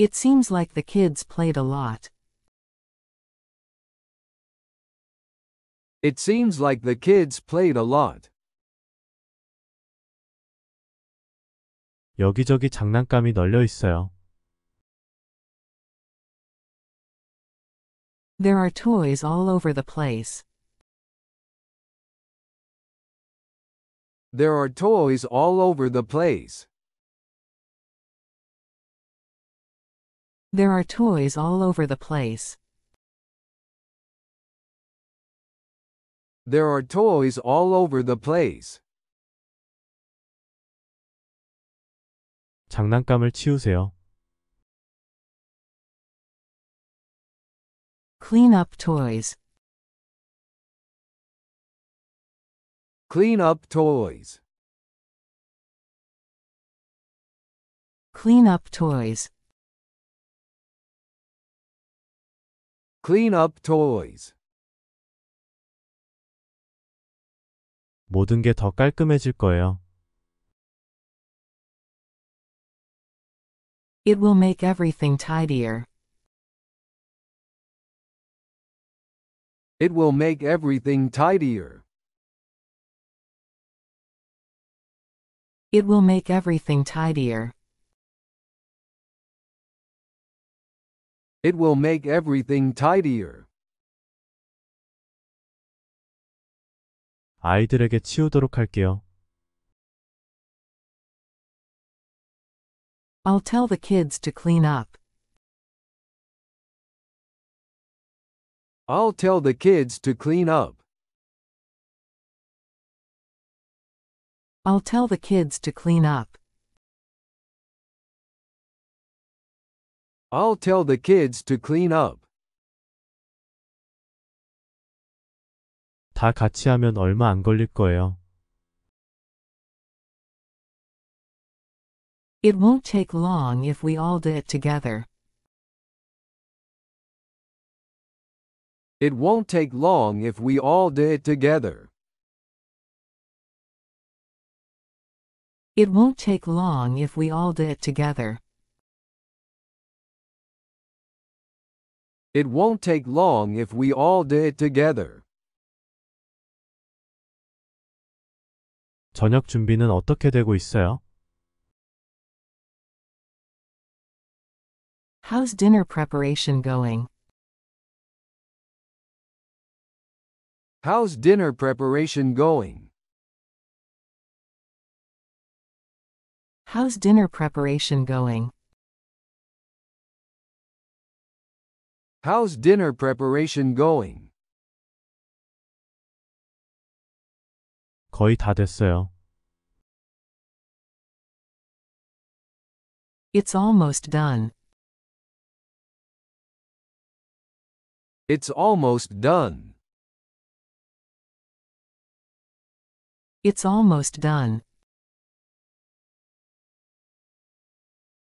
It seems like the kids played a lot. It seems like the kids played a lot. 여기저기 장난감이 널려 있어요. There are toys all over the place. There are toys all over the place. There are toys all over the place. There are toys all over the place. 장난감을 치우세요. Clean up toys. Clean up toys. Clean up toys. Clean up toys. 모든 게 더 깔끔해질 거예요. It will make everything tidier. It will make everything tidier. It will make everything tidier. It will make everything tidier. 아이들에게 치우도록 할게요. I'll tell the kids to clean up. I'll tell the kids to clean up. I'll tell the kids to clean up. I'll tell the kids to clean up. 다 같이 하면 얼마 안 걸릴 거예요. It won't take long if we all do it together. It won't take long if we all do it together. It won't take long if we all do it together. It won't take long if we all do it together. 저녁 준비는 어떻게 되고 있어요? How's dinner preparation going? How's dinner preparation going? How's dinner preparation going? How's dinner preparation going? 거의 다 됐어요. It's almost done. It's almost done. It's almost done.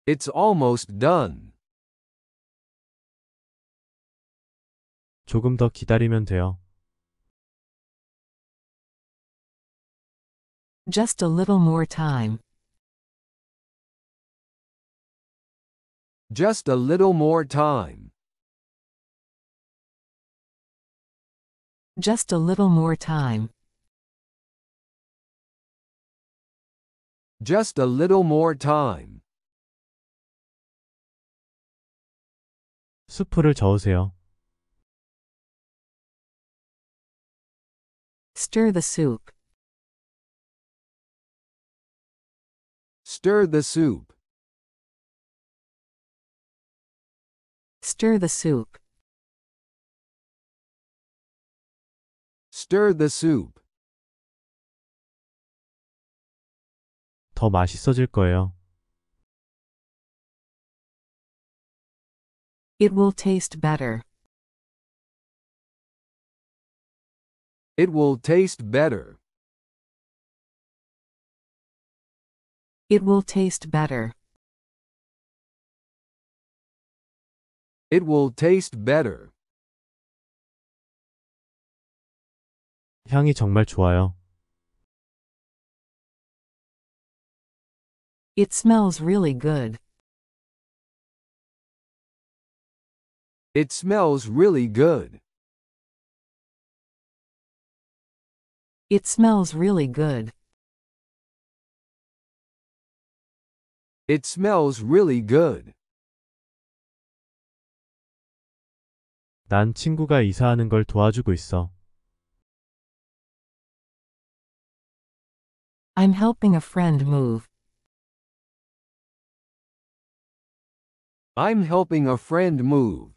It's almost done. 조금 더 기다리면 돼요. Just a little more time. Just a little more time. Just a little more time. Just a little more time. 수프를 저으세요. Stir the soup. Stir the soup. Stir the soup. Stir the soup. 더 맛있어질 거예요. It will taste better. It will taste better. It will taste better. It will taste better. 향이 정말 좋아요. It smells really good. It smells really good. It smells really good. It smells really good. 난 친구가 이사하는 걸 도와주고 있어. I'm helping a friend move. I'm helping a friend move.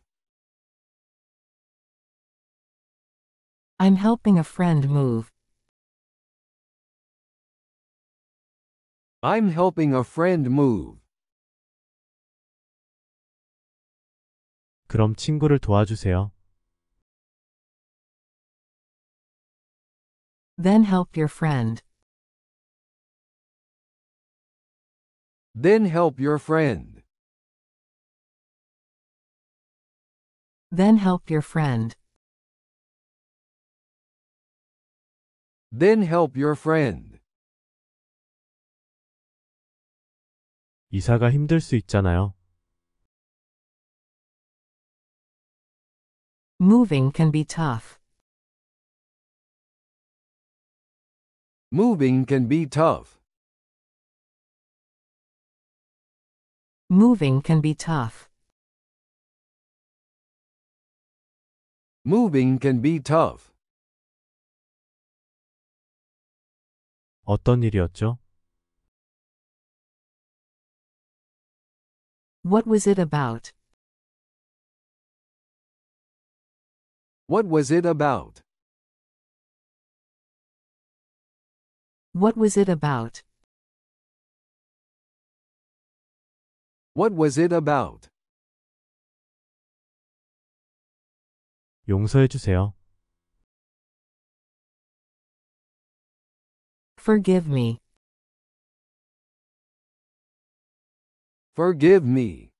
I'm helping a friend move. I'm helping a friend move. 그럼 친구를 도와주세요. Then help your friend. Then help your friend. Then help your friend. Then help your friend. 이사가 힘들 수 있잖아요. Moving can be tough. Moving can be tough. Moving can be tough. Moving can be tough. 어떤 일이었죠? What was it about? What was it about? What was it about? What was it about? 용서해 주세요. Forgive me. Forgive me.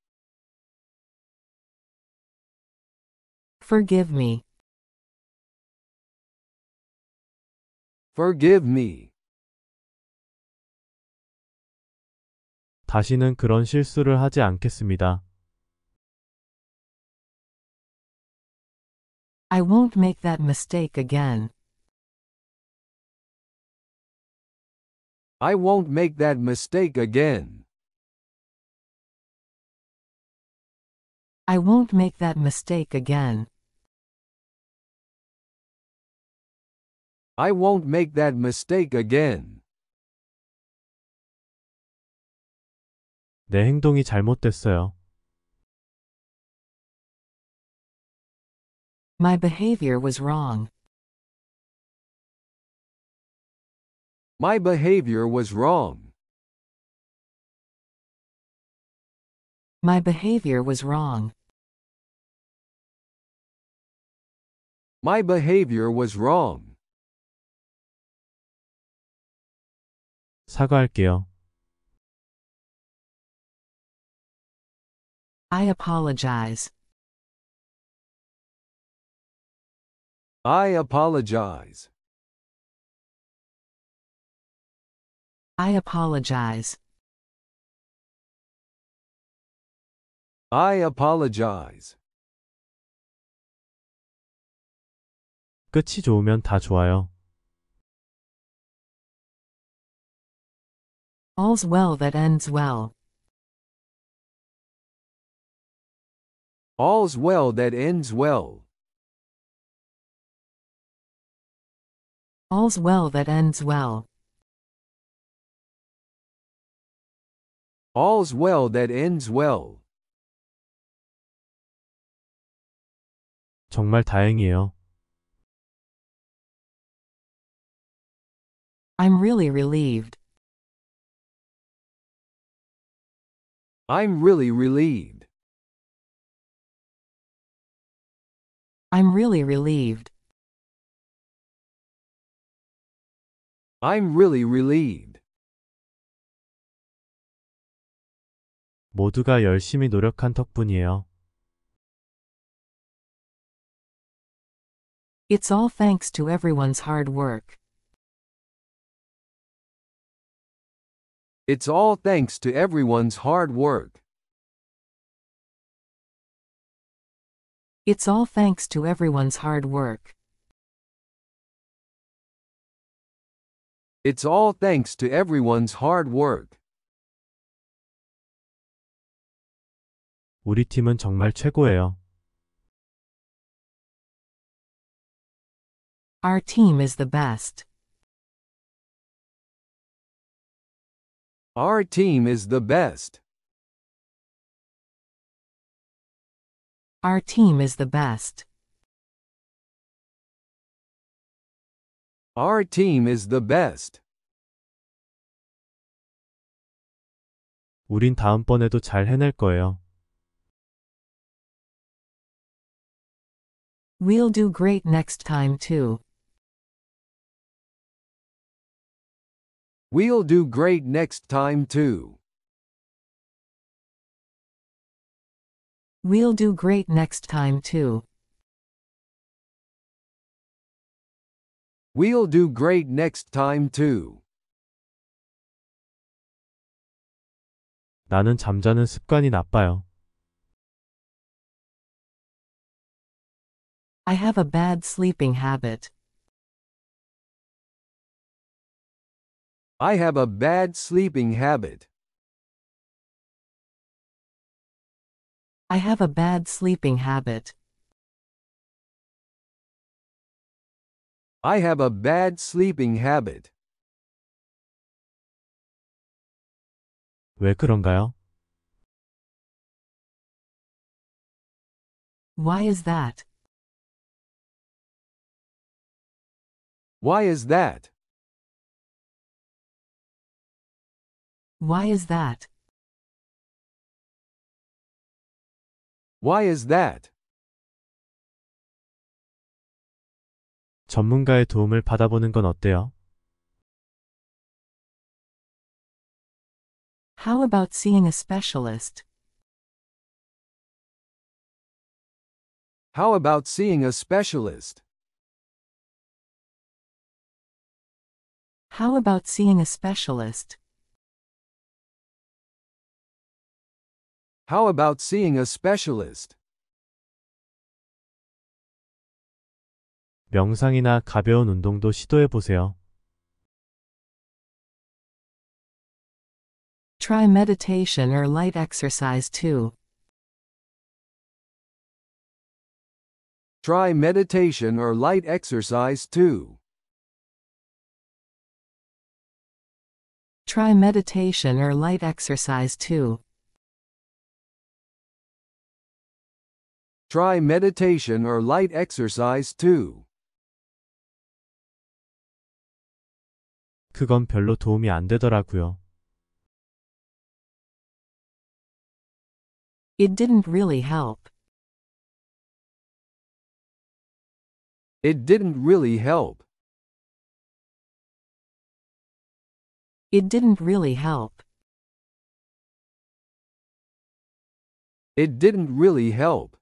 Forgive me. Forgive me. 다시는 그런 실수를 하지 않겠습니다. I won't make that mistake again. I won't make that mistake again. I won't make that mistake again. I won't make that mistake again. 내 행동이 잘못됐어요. My behavior was wrong. My behavior was wrong. My behavior was wrong. My behavior was wrong. 사과할게요. I apologize. I apologize. I apologize. I apologize. 끝이 좋으면 다 좋아요. All's well that ends well. All's well that ends well. All's well that ends well. All's well that ends well. 정말 다행이에요. I'm really relieved. I'm really relieved. I'm really relieved. I'm really relieved. 모두가 열심히 노력한 덕분이에요. It's all thanks to everyone's hard work. It's all thanks to everyone's hard work. It's all thanks to everyone's hard work. It's all thanks to everyone's hard work. 우리 팀은 정말 최고예요. Our team is the best. Our team is the best. Our team is the best. Our team is the best. 우린 다음번에도 잘 해낼 거예요. We'll do great next time too. We'll do great next time too. We'll do great next time too. We'll do great next time too. 나는 잠자는 습관이 나빠요. I have a bad sleeping habit. I have a bad sleeping habit. I have a bad sleeping habit. I have a bad sleeping habit. 왜 그런가요? Why is that? Why is that? Why is that? Why is that? 전문가의 도움을 받아보는 건 어때요? How about seeing a specialist? How about seeing a specialist? How about seeing a specialist? How about seeing a specialist? 명상이나 가벼운 운동도 시도해 보세요. Try meditation or light exercise too. Try meditation or light exercise too. Try meditation or light exercise too. Try meditation or light exercise too. 그건 별로 도움이 안 되더라고요. It didn't really help. It didn't really help. It didn't really help. It didn't really help.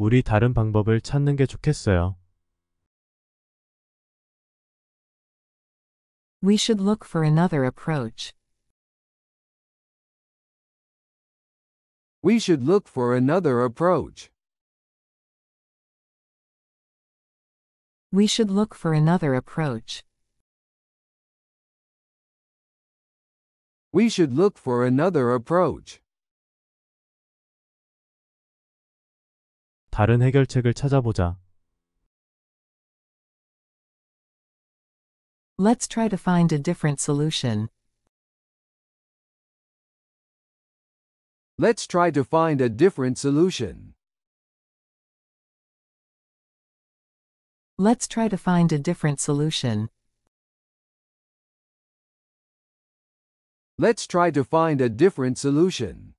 우리 다른 방법을 찾는 게 좋겠어요. We should look for another approach. We should look for another approach. We should look for another approach. We should look for another approach. 다른 해결책을 찾아보자. Let's try to find a different solution. Let's try to find a different solution. Let's try to find a different solution. Let's try to find a different solution.